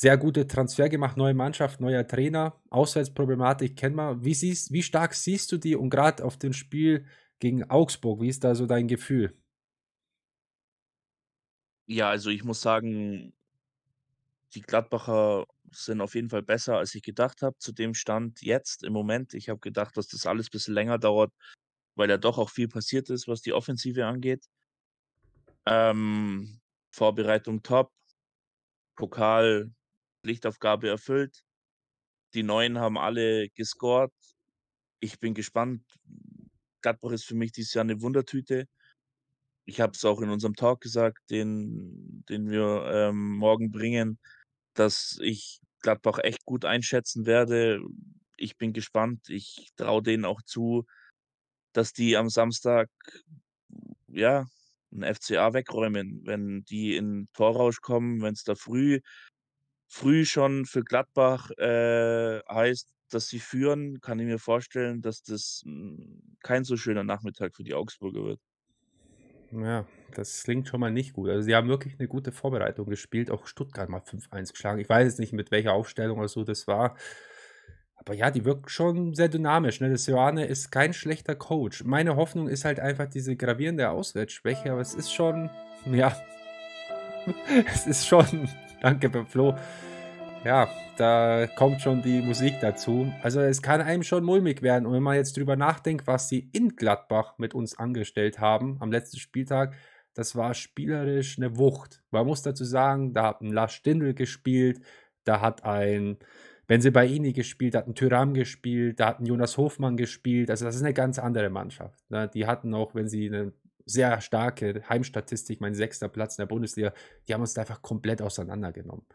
sehr gute Transfer gemacht, neue Mannschaft, neuer Trainer, Auswärtsproblematik kennen wir. Wie, siehst, wie stark siehst du die und gerade auf dem Spiel gegen Augsburg, wie ist da so dein Gefühl? Ja, also ich muss sagen, die Gladbacher sind auf jeden Fall besser, als ich gedacht habe. Zu dem Stand jetzt im Moment. Ich habe gedacht, dass das alles ein bisschen länger dauert, weil ja doch auch viel passiert ist, was die Offensive angeht. Ähm, Vorbereitung top. Pokal Pflichtaufgabe erfüllt. Die Neuen haben alle gescored. Ich bin gespannt. Gladbach ist für mich dieses Jahr eine Wundertüte. Ich habe es auch in unserem Talk gesagt, den, den wir ähm, morgen bringen, dass ich Gladbach echt gut einschätzen werde. Ich bin gespannt. Ich traue denen auch zu, dass die am Samstag ja, einen FCA wegräumen. Wenn die in Torrausch kommen, wenn es da früh früh schon für Gladbach äh, heißt, dass sie führen, kann ich mir vorstellen, dass das hm, kein so schöner Nachmittag für die Augsburger wird. Ja, das klingt schon mal nicht gut. Also, sie haben wirklich eine gute Vorbereitung gespielt. Auch Stuttgart mal 5-1 geschlagen. Ich weiß jetzt nicht, mit welcher Aufstellung oder so das war. Aber ja, die wirkt schon sehr dynamisch. Ne? Das Joane ist kein schlechter Coach. Meine Hoffnung ist halt einfach diese gravierende Auswärtsschwäche, aber es ist schon, ja, es ist schon Danke Flo. Ja, da kommt schon die Musik dazu. Also es kann einem schon mulmig werden. Und wenn man jetzt drüber nachdenkt, was sie in Gladbach mit uns angestellt haben am letzten Spieltag, das war spielerisch eine Wucht. Man muss dazu sagen, da hat ein Lars Stindl gespielt, da hat ein Benzebaini gespielt, da hat ein Tyram gespielt, da hat ein Jonas Hofmann gespielt. Also das ist eine ganz andere Mannschaft. Ne? Die hatten auch, wenn sie einen sehr starke Heimstatistik, mein sechster Platz in der Bundesliga, die haben uns da einfach komplett auseinandergenommen.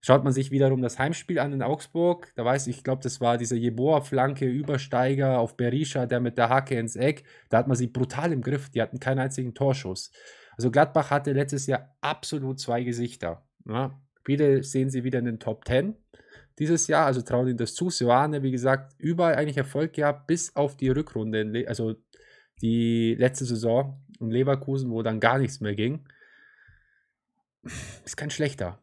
Schaut man sich wiederum das Heimspiel an in Augsburg, da weiß ich, ich glaube, das war diese Jeboa-Flanke, Übersteiger auf Berisha, der mit der Hacke ins Eck, da hat man sie brutal im Griff, die hatten keinen einzigen Torschuss. Also Gladbach hatte letztes Jahr absolut zwei Gesichter. Ja. Viele sehen sie wieder in den Top Ten dieses Jahr, also trauen ihnen das zu. Sie waren, wie gesagt, überall eigentlich Erfolg gehabt, bis auf die Rückrunde, also die letzte Saison in Leverkusen, wo dann gar nichts mehr ging. Ist kein schlechter.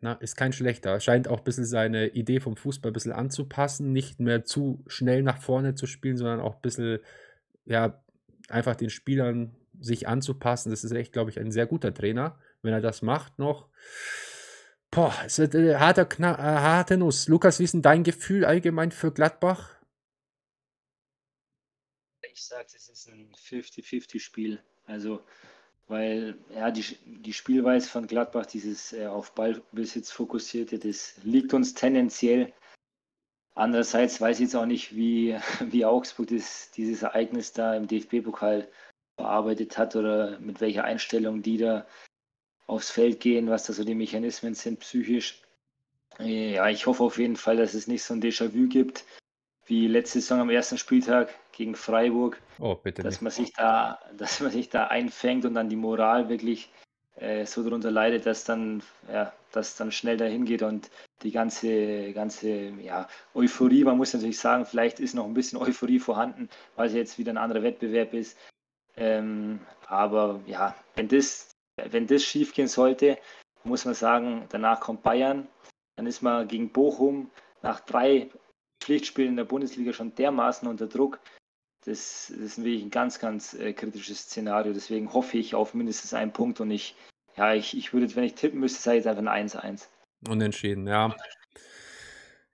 Na, ne? ist kein schlechter. Scheint auch ein bisschen seine Idee vom Fußball ein bisschen anzupassen, nicht mehr zu schnell nach vorne zu spielen, sondern auch ein bisschen, ja, einfach den Spielern sich anzupassen. Das ist echt, glaube ich, ein sehr guter Trainer. Wenn er das macht noch, boah, es wird äh, harter äh, harte Nuss. Lukas, wie ist denn dein Gefühl allgemein für Gladbach? ich sage, es ist ein 50-50-Spiel. Also, weil ja, die, die Spielweise von Gladbach, dieses äh, auf Ballbesitz fokussierte, das liegt uns tendenziell. Andererseits weiß ich jetzt auch nicht, wie, wie Augsburg das, dieses Ereignis da im DFB-Pokal bearbeitet hat oder mit welcher Einstellung die da aufs Feld gehen, was da so die Mechanismen sind psychisch. Äh, ja, ich hoffe auf jeden Fall, dass es nicht so ein Déjà-vu gibt, wie letzte Saison am ersten Spieltag gegen Freiburg. Oh, bitte. Dass man sich da, dass man sich da einfängt und dann die Moral wirklich äh, so darunter leidet, dass dann, ja, dass dann schnell dahin geht und die ganze, ganze ja, Euphorie, man muss natürlich sagen, vielleicht ist noch ein bisschen Euphorie vorhanden, weil es jetzt wieder ein anderer Wettbewerb ist. Ähm, aber ja, wenn das, wenn das schief gehen sollte, muss man sagen, danach kommt Bayern, dann ist man gegen Bochum nach drei Pflichtspiel in der Bundesliga schon dermaßen unter Druck. Das, das ist wirklich ein ganz, ganz äh, kritisches Szenario. Deswegen hoffe ich auf mindestens einen Punkt und ich, ja, ich, ich würde, wenn ich tippen müsste, sage ich jetzt einfach ein 1-1. Unentschieden, ja.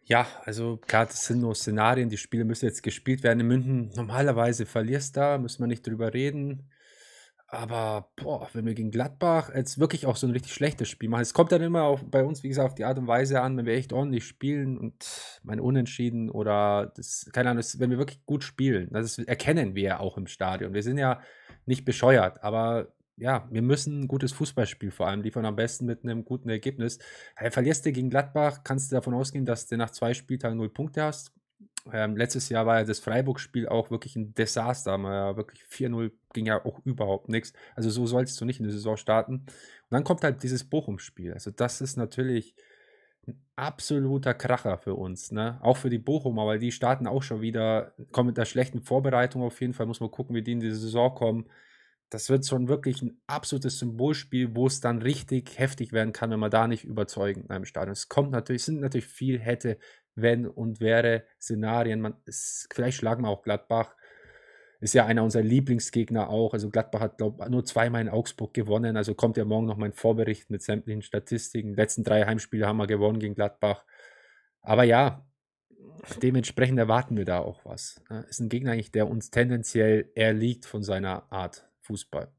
Ja, also klar, das sind nur Szenarien, die Spiele müssen jetzt gespielt werden. In München normalerweise verlierst du da, müssen wir nicht drüber reden. Aber, boah, wenn wir gegen Gladbach jetzt wirklich auch so ein richtig schlechtes Spiel machen, es kommt dann immer auch bei uns, wie gesagt, auf die Art und Weise an, wenn wir echt ordentlich spielen und mein Unentschieden oder das, keine Ahnung, das, wenn wir wirklich gut spielen, das erkennen wir ja auch im Stadion. Wir sind ja nicht bescheuert, aber ja, wir müssen ein gutes Fußballspiel vor allem liefern, am besten mit einem guten Ergebnis. Hey, verlierst du gegen Gladbach, kannst du davon ausgehen, dass du nach zwei Spieltagen null Punkte hast ähm, letztes Jahr war ja das Freiburg-Spiel auch wirklich ein Desaster. Mal ja wirklich 4-0 ging ja auch überhaupt nichts. Also so sollst du nicht in die Saison starten. Und dann kommt halt dieses Bochum-Spiel. Also das ist natürlich ein absoluter Kracher für uns, ne? Auch für die Bochumer, weil die starten auch schon wieder, kommen mit einer schlechten Vorbereitung auf jeden Fall. Muss man gucken, wie die in die Saison kommen. Das wird schon wirklich ein absolutes Symbolspiel, wo es dann richtig heftig werden kann, wenn man da nicht überzeugend in einem Stadion. Es kommt natürlich, es sind natürlich viel hätte, wenn und wäre Szenarien. Man, es, vielleicht schlagen wir auch Gladbach. Ist ja einer unserer Lieblingsgegner auch. Also Gladbach hat, glaube nur zweimal in Augsburg gewonnen. Also kommt ja morgen noch mein Vorbericht mit sämtlichen Statistiken. Die letzten drei Heimspiele haben wir gewonnen gegen Gladbach. Aber ja, dementsprechend erwarten wir da auch was. Ne? Ist ein Gegner eigentlich, der uns tendenziell erliegt von seiner Art Fußball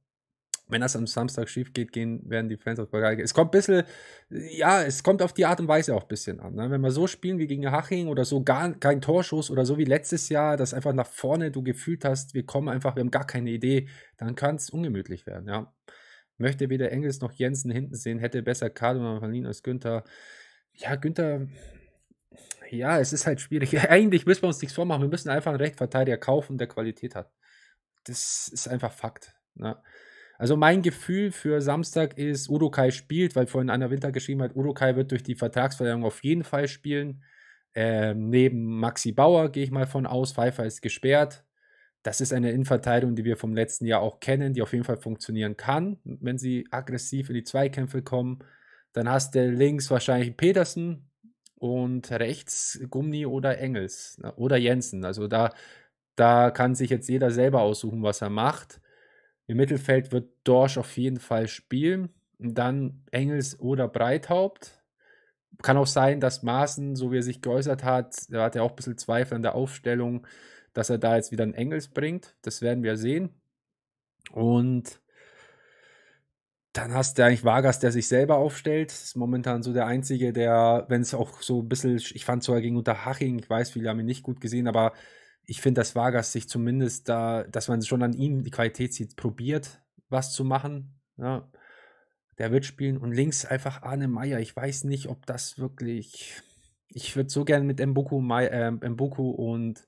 wenn das am Samstag schief geht, gehen, werden die Fans auf Barrage. Es kommt ein bisschen, ja, es kommt auf die Art und Weise auch ein bisschen an. Ne? Wenn wir so spielen wie gegen Haching oder so, gar kein Torschuss oder so wie letztes Jahr, dass einfach nach vorne du gefühlt hast, wir kommen einfach, wir haben gar keine Idee, dann kann es ungemütlich werden, ja. Möchte weder Engels noch Jensen hinten sehen, hätte besser Kademann verliehen als Günther. Ja, Günther, ja, es ist halt schwierig. Eigentlich müssen wir uns nichts vormachen. Wir müssen einfach einen Rechtverteidiger kaufen, der Qualität hat. Das ist einfach Fakt. Ne? Also mein Gefühl für Samstag ist, Urukai spielt, weil vorhin Anna Winter geschrieben hat, Urukai wird durch die Vertragsverlängerung auf jeden Fall spielen. Ähm, neben Maxi Bauer gehe ich mal von aus, Pfeiffer ist gesperrt. Das ist eine Innenverteidigung, die wir vom letzten Jahr auch kennen, die auf jeden Fall funktionieren kann, wenn sie aggressiv in die Zweikämpfe kommen. Dann hast du links wahrscheinlich Petersen und rechts Gummi oder Engels ne, oder Jensen. Also da, da kann sich jetzt jeder selber aussuchen, was er macht. Im Mittelfeld wird Dorsch auf jeden Fall spielen. Und dann Engels oder Breithaupt. Kann auch sein, dass Maaßen, so wie er sich geäußert hat, da hat er auch ein bisschen Zweifel an der Aufstellung, dass er da jetzt wieder einen Engels bringt. Das werden wir sehen. Und dann hast du eigentlich Vargas, der sich selber aufstellt. Das ist momentan so der Einzige, der, wenn es auch so ein bisschen, ich fand es sogar gegen Unterhaching, ich weiß, viele haben ihn nicht gut gesehen, aber ich finde, dass Vargas sich zumindest da, dass man schon an ihm die Qualität sieht, probiert, was zu machen. Ja. Ne? Der wird spielen. Und links einfach Arne Meier. Ich weiß nicht, ob das wirklich. Ich würde so gerne mit Mbuku, Mai, äh, Mboku und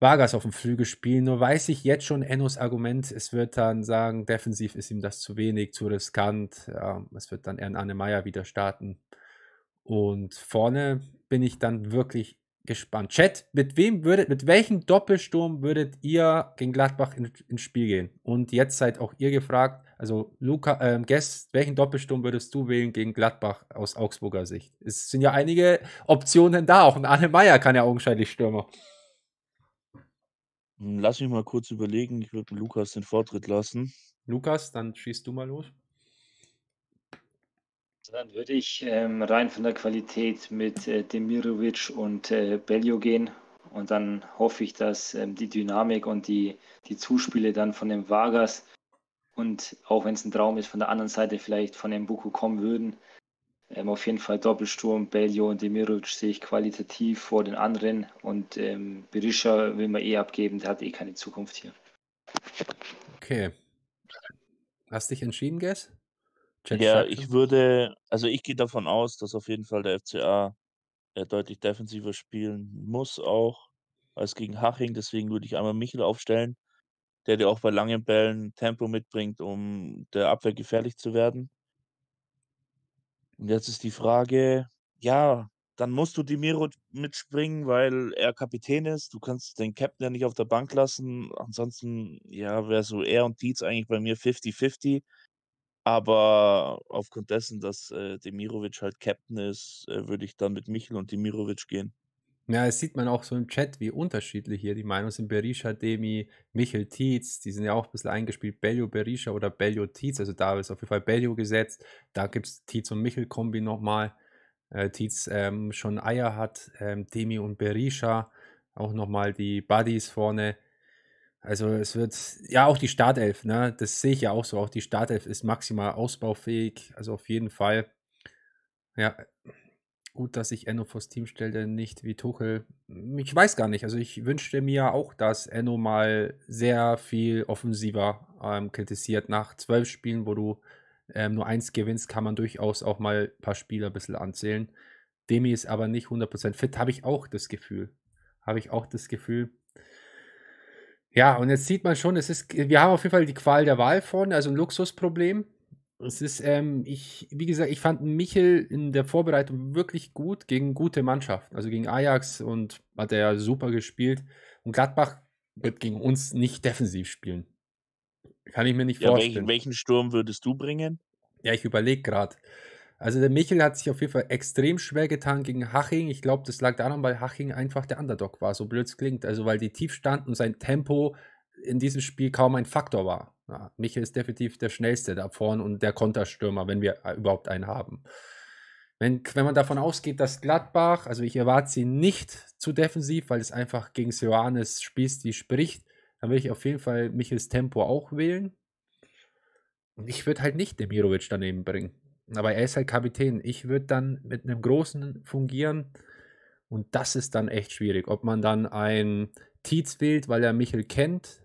Vargas auf dem Flügel spielen. Nur weiß ich jetzt schon Ennos Argument. Es wird dann sagen, defensiv ist ihm das zu wenig, zu riskant. Ja, es wird dann eher Arne Meier wieder starten. Und vorne bin ich dann wirklich gespannt. Chat, mit wem würdet, mit welchem Doppelsturm würdet ihr gegen Gladbach in, ins Spiel gehen? Und jetzt seid auch ihr gefragt, also Luca, ähm, Guess, welchen Doppelsturm würdest du wählen gegen Gladbach aus Augsburger Sicht? Es sind ja einige Optionen da, auch ein Arne Meyer kann ja augenscheinlich Stürmer. Hm, lass mich mal kurz überlegen, ich würde Lukas den Vortritt lassen. Lukas, dann schießt du mal los. Dann würde ich ähm, rein von der Qualität mit äh, Demirovic und äh, Bellio gehen. Und dann hoffe ich, dass ähm, die Dynamik und die, die Zuspiele dann von dem Vargas und auch wenn es ein Traum ist, von der anderen Seite vielleicht von dem Buku kommen würden. Ähm, auf jeden Fall Doppelsturm, Bellio und Demirovic sehe ich qualitativ vor den anderen. Und ähm, Berisha will man eh abgeben, der hat eh keine Zukunft hier. Okay. Hast dich entschieden, Guess? Jack ja, ich würde, also ich gehe davon aus, dass auf jeden Fall der FCA äh, deutlich defensiver spielen muss auch als gegen Haching. Deswegen würde ich einmal Michel aufstellen, der dir auch bei langen Bällen Tempo mitbringt, um der Abwehr gefährlich zu werden. Und jetzt ist die Frage, ja, dann musst du Dimiro mitspringen, weil er Kapitän ist. Du kannst den Captain ja nicht auf der Bank lassen. Ansonsten, ja, wäre so er und Dietz eigentlich bei mir 50-50. Aber aufgrund dessen, dass äh, Demirovic halt Captain ist, äh, würde ich dann mit Michel und Demirovic gehen. Ja, es sieht man auch so im Chat, wie unterschiedlich hier die Meinungen sind. Berisha, Demi, Michel Tietz, die sind ja auch ein bisschen eingespielt. Bellio, Berisha oder Bellio, Tietz. Also da ist auf jeden Fall Bellio gesetzt. Da gibt es Tietz und Michel-Kombi nochmal. Äh, Tietz ähm, schon Eier hat, ähm, Demi und Berisha. Auch nochmal die Buddies vorne. Also es wird, ja auch die Startelf, ne? Das sehe ich ja auch so. Auch die Startelf ist maximal ausbaufähig. Also auf jeden Fall. Ja, gut, dass ich Enno vors Team stellte, nicht wie Tuchel. Ich weiß gar nicht. Also ich wünschte mir auch, dass Enno mal sehr viel offensiver ähm, kritisiert. Nach zwölf Spielen, wo du ähm, nur eins gewinnst, kann man durchaus auch mal ein paar Spieler ein bisschen anzählen. Demi ist aber nicht 100% fit, habe ich auch das Gefühl. Habe ich auch das Gefühl. Ja, und jetzt sieht man schon, es ist, wir haben auf jeden Fall die Qual der Wahl vorne, also ein Luxusproblem. Es ist, ähm, ich, wie gesagt, ich fand Michel in der Vorbereitung wirklich gut gegen gute Mannschaften. Also gegen Ajax und hat er ja super gespielt. Und Gladbach wird gegen uns nicht defensiv spielen. Kann ich mir nicht ja, vorstellen. Welchen, welchen Sturm würdest du bringen? Ja, ich überlege gerade. Also der Michel hat sich auf jeden Fall extrem schwer getan gegen Haching. Ich glaube, das lag daran, weil Haching einfach der Underdog war, so blöd es klingt. Also weil die Tiefstand und sein Tempo in diesem Spiel kaum ein Faktor war. Ja, Michel ist definitiv der schnellste da vorne und der Konterstürmer, wenn wir äh, überhaupt einen haben. Wenn, wenn man davon ausgeht, dass Gladbach, also ich erwarte sie nicht zu defensiv, weil es einfach gegen Sioanes die spricht, dann würde ich auf jeden Fall Michels Tempo auch wählen. Und ich würde halt nicht Demirovic daneben bringen. Aber er ist halt Kapitän. Ich würde dann mit einem Großen fungieren. Und das ist dann echt schwierig. Ob man dann einen Tietz wählt, weil er Michel kennt,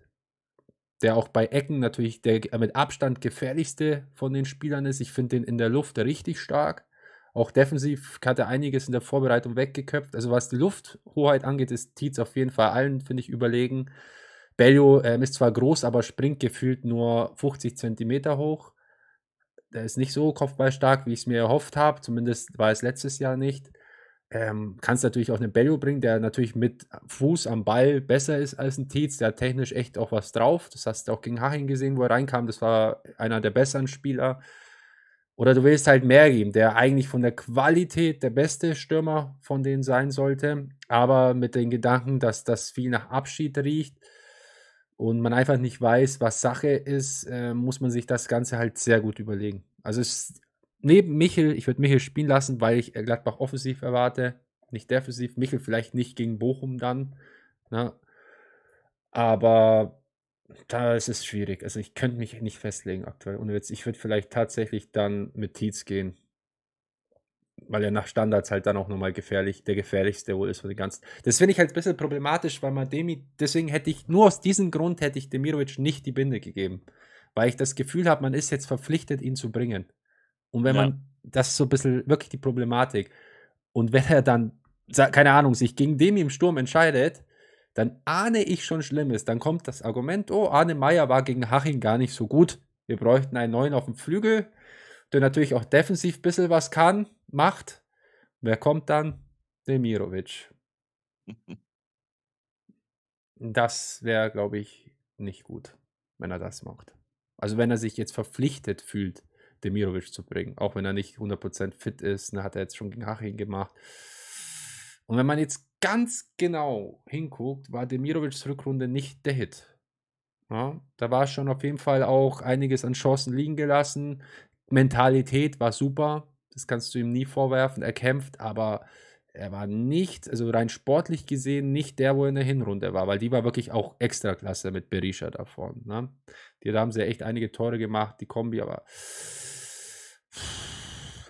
der auch bei Ecken natürlich der mit Abstand gefährlichste von den Spielern ist. Ich finde den in der Luft richtig stark. Auch defensiv hat er einiges in der Vorbereitung weggeköpft. Also was die Lufthoheit angeht, ist Tietz auf jeden Fall allen, finde ich, überlegen. Bello ähm, ist zwar groß, aber springt gefühlt nur 50 Zentimeter hoch der ist nicht so kopfballstark, wie ich es mir erhofft habe. Zumindest war es letztes Jahr nicht. Ähm, kannst natürlich auch einen Bello bringen, der natürlich mit Fuß am Ball besser ist als ein Tietz. Der hat technisch echt auch was drauf. Das hast du auch gegen Haching gesehen, wo er reinkam. Das war einer der besseren Spieler. Oder du willst halt mehr geben, der eigentlich von der Qualität der beste Stürmer von denen sein sollte, aber mit den Gedanken, dass das viel nach Abschied riecht und man einfach nicht weiß, was Sache ist, äh, muss man sich das Ganze halt sehr gut überlegen. Also es, neben Michel, ich würde Michel spielen lassen, weil ich äh, Gladbach offensiv erwarte, nicht defensiv. Michel vielleicht nicht gegen Bochum dann. Ne? Aber da ist es schwierig. Also ich könnte mich nicht festlegen aktuell. Und jetzt, ich würde vielleicht tatsächlich dann mit Tietz gehen weil er nach Standards halt dann auch nochmal gefährlich, der gefährlichste wohl ist von den ganzen. Das finde ich halt ein bisschen problematisch, weil man Demi, deswegen hätte ich, nur aus diesem Grund hätte ich Demirovic nicht die Binde gegeben. Weil ich das Gefühl habe, man ist jetzt verpflichtet, ihn zu bringen. Und wenn ja. man, das ist so ein bisschen wirklich die Problematik. Und wenn er dann, keine Ahnung, sich gegen Demi im Sturm entscheidet, dann ahne ich schon Schlimmes. Dann kommt das Argument, oh, Arne Meyer war gegen Haching gar nicht so gut. Wir bräuchten einen neuen auf dem Flügel, der natürlich auch defensiv ein bisschen was kann macht. Wer kommt dann? Demirovic. das wäre, glaube ich, nicht gut, wenn er das macht. Also wenn er sich jetzt verpflichtet fühlt, Demirovic zu bringen, auch wenn er nicht 100% fit ist, dann ne, hat er jetzt schon gegen Haching gemacht. Und wenn man jetzt ganz genau hinguckt, war Demirovics Rückrunde nicht der Hit. Ja, da war schon auf jeden Fall auch einiges an Chancen liegen gelassen. Mentalität war super. Das kannst du ihm nie vorwerfen. Er kämpft, aber er war nicht, also rein sportlich gesehen, nicht der, wo er in der Hinrunde war, weil die war wirklich auch extra klasse mit Berisha davon. Ne? Die da haben sie echt einige Tore gemacht, die Kombi, aber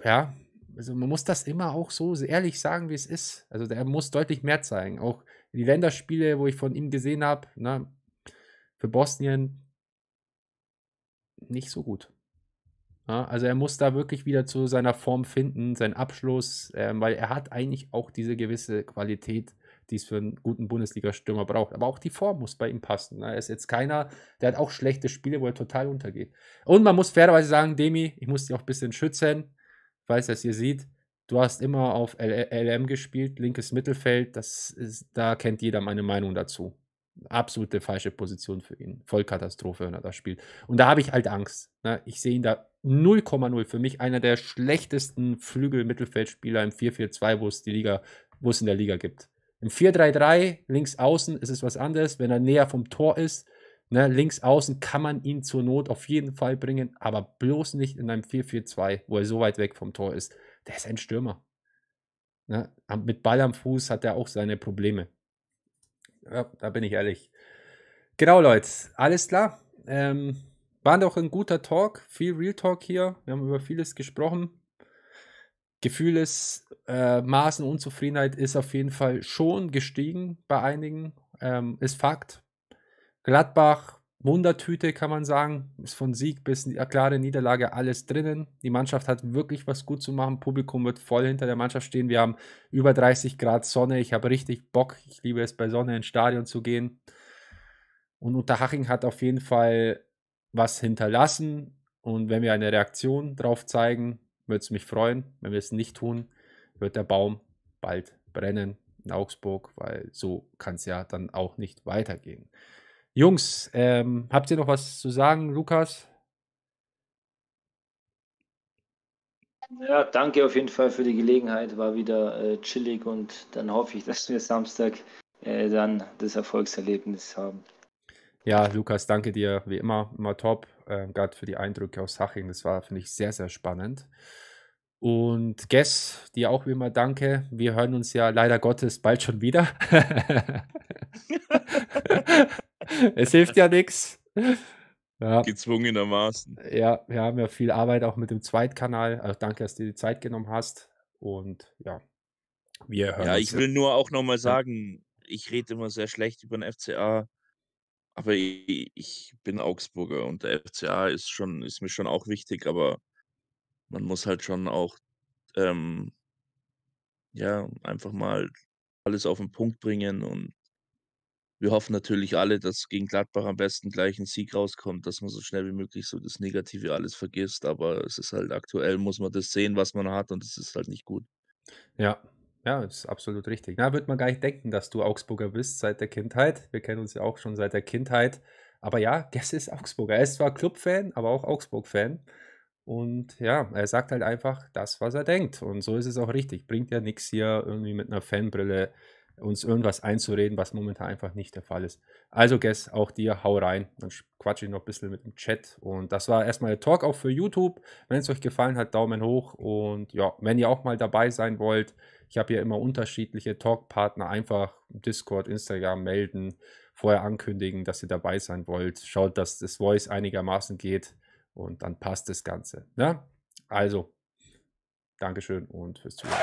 ja, also man muss das immer auch so ehrlich sagen, wie es ist. Also er muss deutlich mehr zeigen. Auch die Länderspiele, wo ich von ihm gesehen habe, ne? für Bosnien nicht so gut. Ja, also er muss da wirklich wieder zu seiner Form finden, seinen Abschluss, äh, weil er hat eigentlich auch diese gewisse Qualität, die es für einen guten Bundesliga-Stürmer braucht. Aber auch die Form muss bei ihm passen. Ne? Er ist jetzt keiner, der hat auch schlechte Spiele, wo er total untergeht. Und man muss fairerweise sagen, Demi, ich muss dich auch ein bisschen schützen, weiß, dass ihr seht. Du hast immer auf LM gespielt, linkes Mittelfeld, das ist, da kennt jeder meine Meinung dazu absolute falsche Position für ihn. Vollkatastrophe, wenn er da spielt. Und da habe ich halt Angst. Ne? Ich sehe ihn da 0,0 für mich einer der schlechtesten Flügel-Mittelfeldspieler im 4-4-2, wo es die Liga, wo es in der Liga gibt. Im 4-3-3 links außen ist es was anderes, wenn er näher vom Tor ist. Ne, links außen kann man ihn zur Not auf jeden Fall bringen, aber bloß nicht in einem 4-4-2, wo er so weit weg vom Tor ist. Der ist ein Stürmer. Ne, mit Ball am Fuß hat er auch seine Probleme. Ja, da bin ich ehrlich. Genau, Leute, alles klar. Ähm, war doch ein guter Talk, viel Real Talk hier. Wir haben über vieles gesprochen. Gefühles, äh, Maßen Unzufriedenheit ist auf jeden Fall schon gestiegen bei einigen. Ähm, ist Fakt. Gladbach, Wundertüte kann man sagen. Ist von Sieg bis äh, klare Niederlage alles drinnen. Die Mannschaft hat wirklich was gut zu machen. Publikum wird voll hinter der Mannschaft stehen. Wir haben über 30 Grad Sonne. Ich habe richtig Bock. Ich liebe es, bei Sonne ins Stadion zu gehen. Und Unterhaching hat auf jeden Fall was hinterlassen und wenn wir eine Reaktion drauf zeigen, würde es mich freuen. Wenn wir es nicht tun, wird der Baum bald brennen in Augsburg, weil so kann es ja dann auch nicht weitergehen. Jungs, ähm, habt ihr noch was zu sagen, Lukas? Ja, danke auf jeden Fall für die Gelegenheit. War wieder äh, chillig und dann hoffe ich, dass wir Samstag äh, dann das Erfolgserlebnis haben. Ja, Lukas, danke dir wie immer, immer top. Äh, Gerade für die Eindrücke aus Haching. Das war, finde ich, sehr, sehr spannend. Und Guess, dir auch wie immer danke. Wir hören uns ja leider Gottes bald schon wieder. es hilft ja nichts. Ja. Gezwungenermaßen. Ja, wir haben ja viel Arbeit auch mit dem Zweitkanal. Also danke, dass du dir die Zeit genommen hast. Und ja, wir hören Ja, uns ich will nur auch nochmal sagen, ich rede immer sehr schlecht über den FCA. Aber i ich bin Augsburger und der FCA ist schon ist mir schon auch wichtig, aber man muss halt schon auch, ähm, ja, einfach mal alles auf den Punkt bringen und wir hoffen natürlich alle, dass gegen Gladbach am besten gleich ein Sieg rauskommt, dass man so schnell wie möglich so das Negative alles vergisst. Aber es ist halt aktuell, muss man das sehen, was man hat und es ist halt nicht gut. Ja, ja, ist absolut richtig. Na, würde man gar nicht denken, dass du Augsburger bist seit der Kindheit. Wir kennen uns ja auch schon seit der Kindheit. Aber ja, Gess ist Augsburger. Er ist zwar Clubfan, aber auch Augsburg-Fan. Und ja, er sagt halt einfach das, was er denkt. Und so ist es auch richtig. Bringt ja nichts hier irgendwie mit einer Fanbrille uns irgendwas einzureden, was momentan einfach nicht der Fall ist. Also, Guess, auch dir, hau rein. Dann quatsche ich noch ein bisschen mit dem Chat. Und das war erstmal der Talk auch für YouTube. Wenn es euch gefallen hat, Daumen hoch. Und ja, wenn ihr auch mal dabei sein wollt, ich habe hier immer unterschiedliche Talkpartner. Einfach Discord, Instagram melden, vorher ankündigen, dass ihr dabei sein wollt. Schaut, dass das Voice einigermaßen geht. Und dann passt das Ganze. Ne? Also, Dankeschön und fürs Zuhören.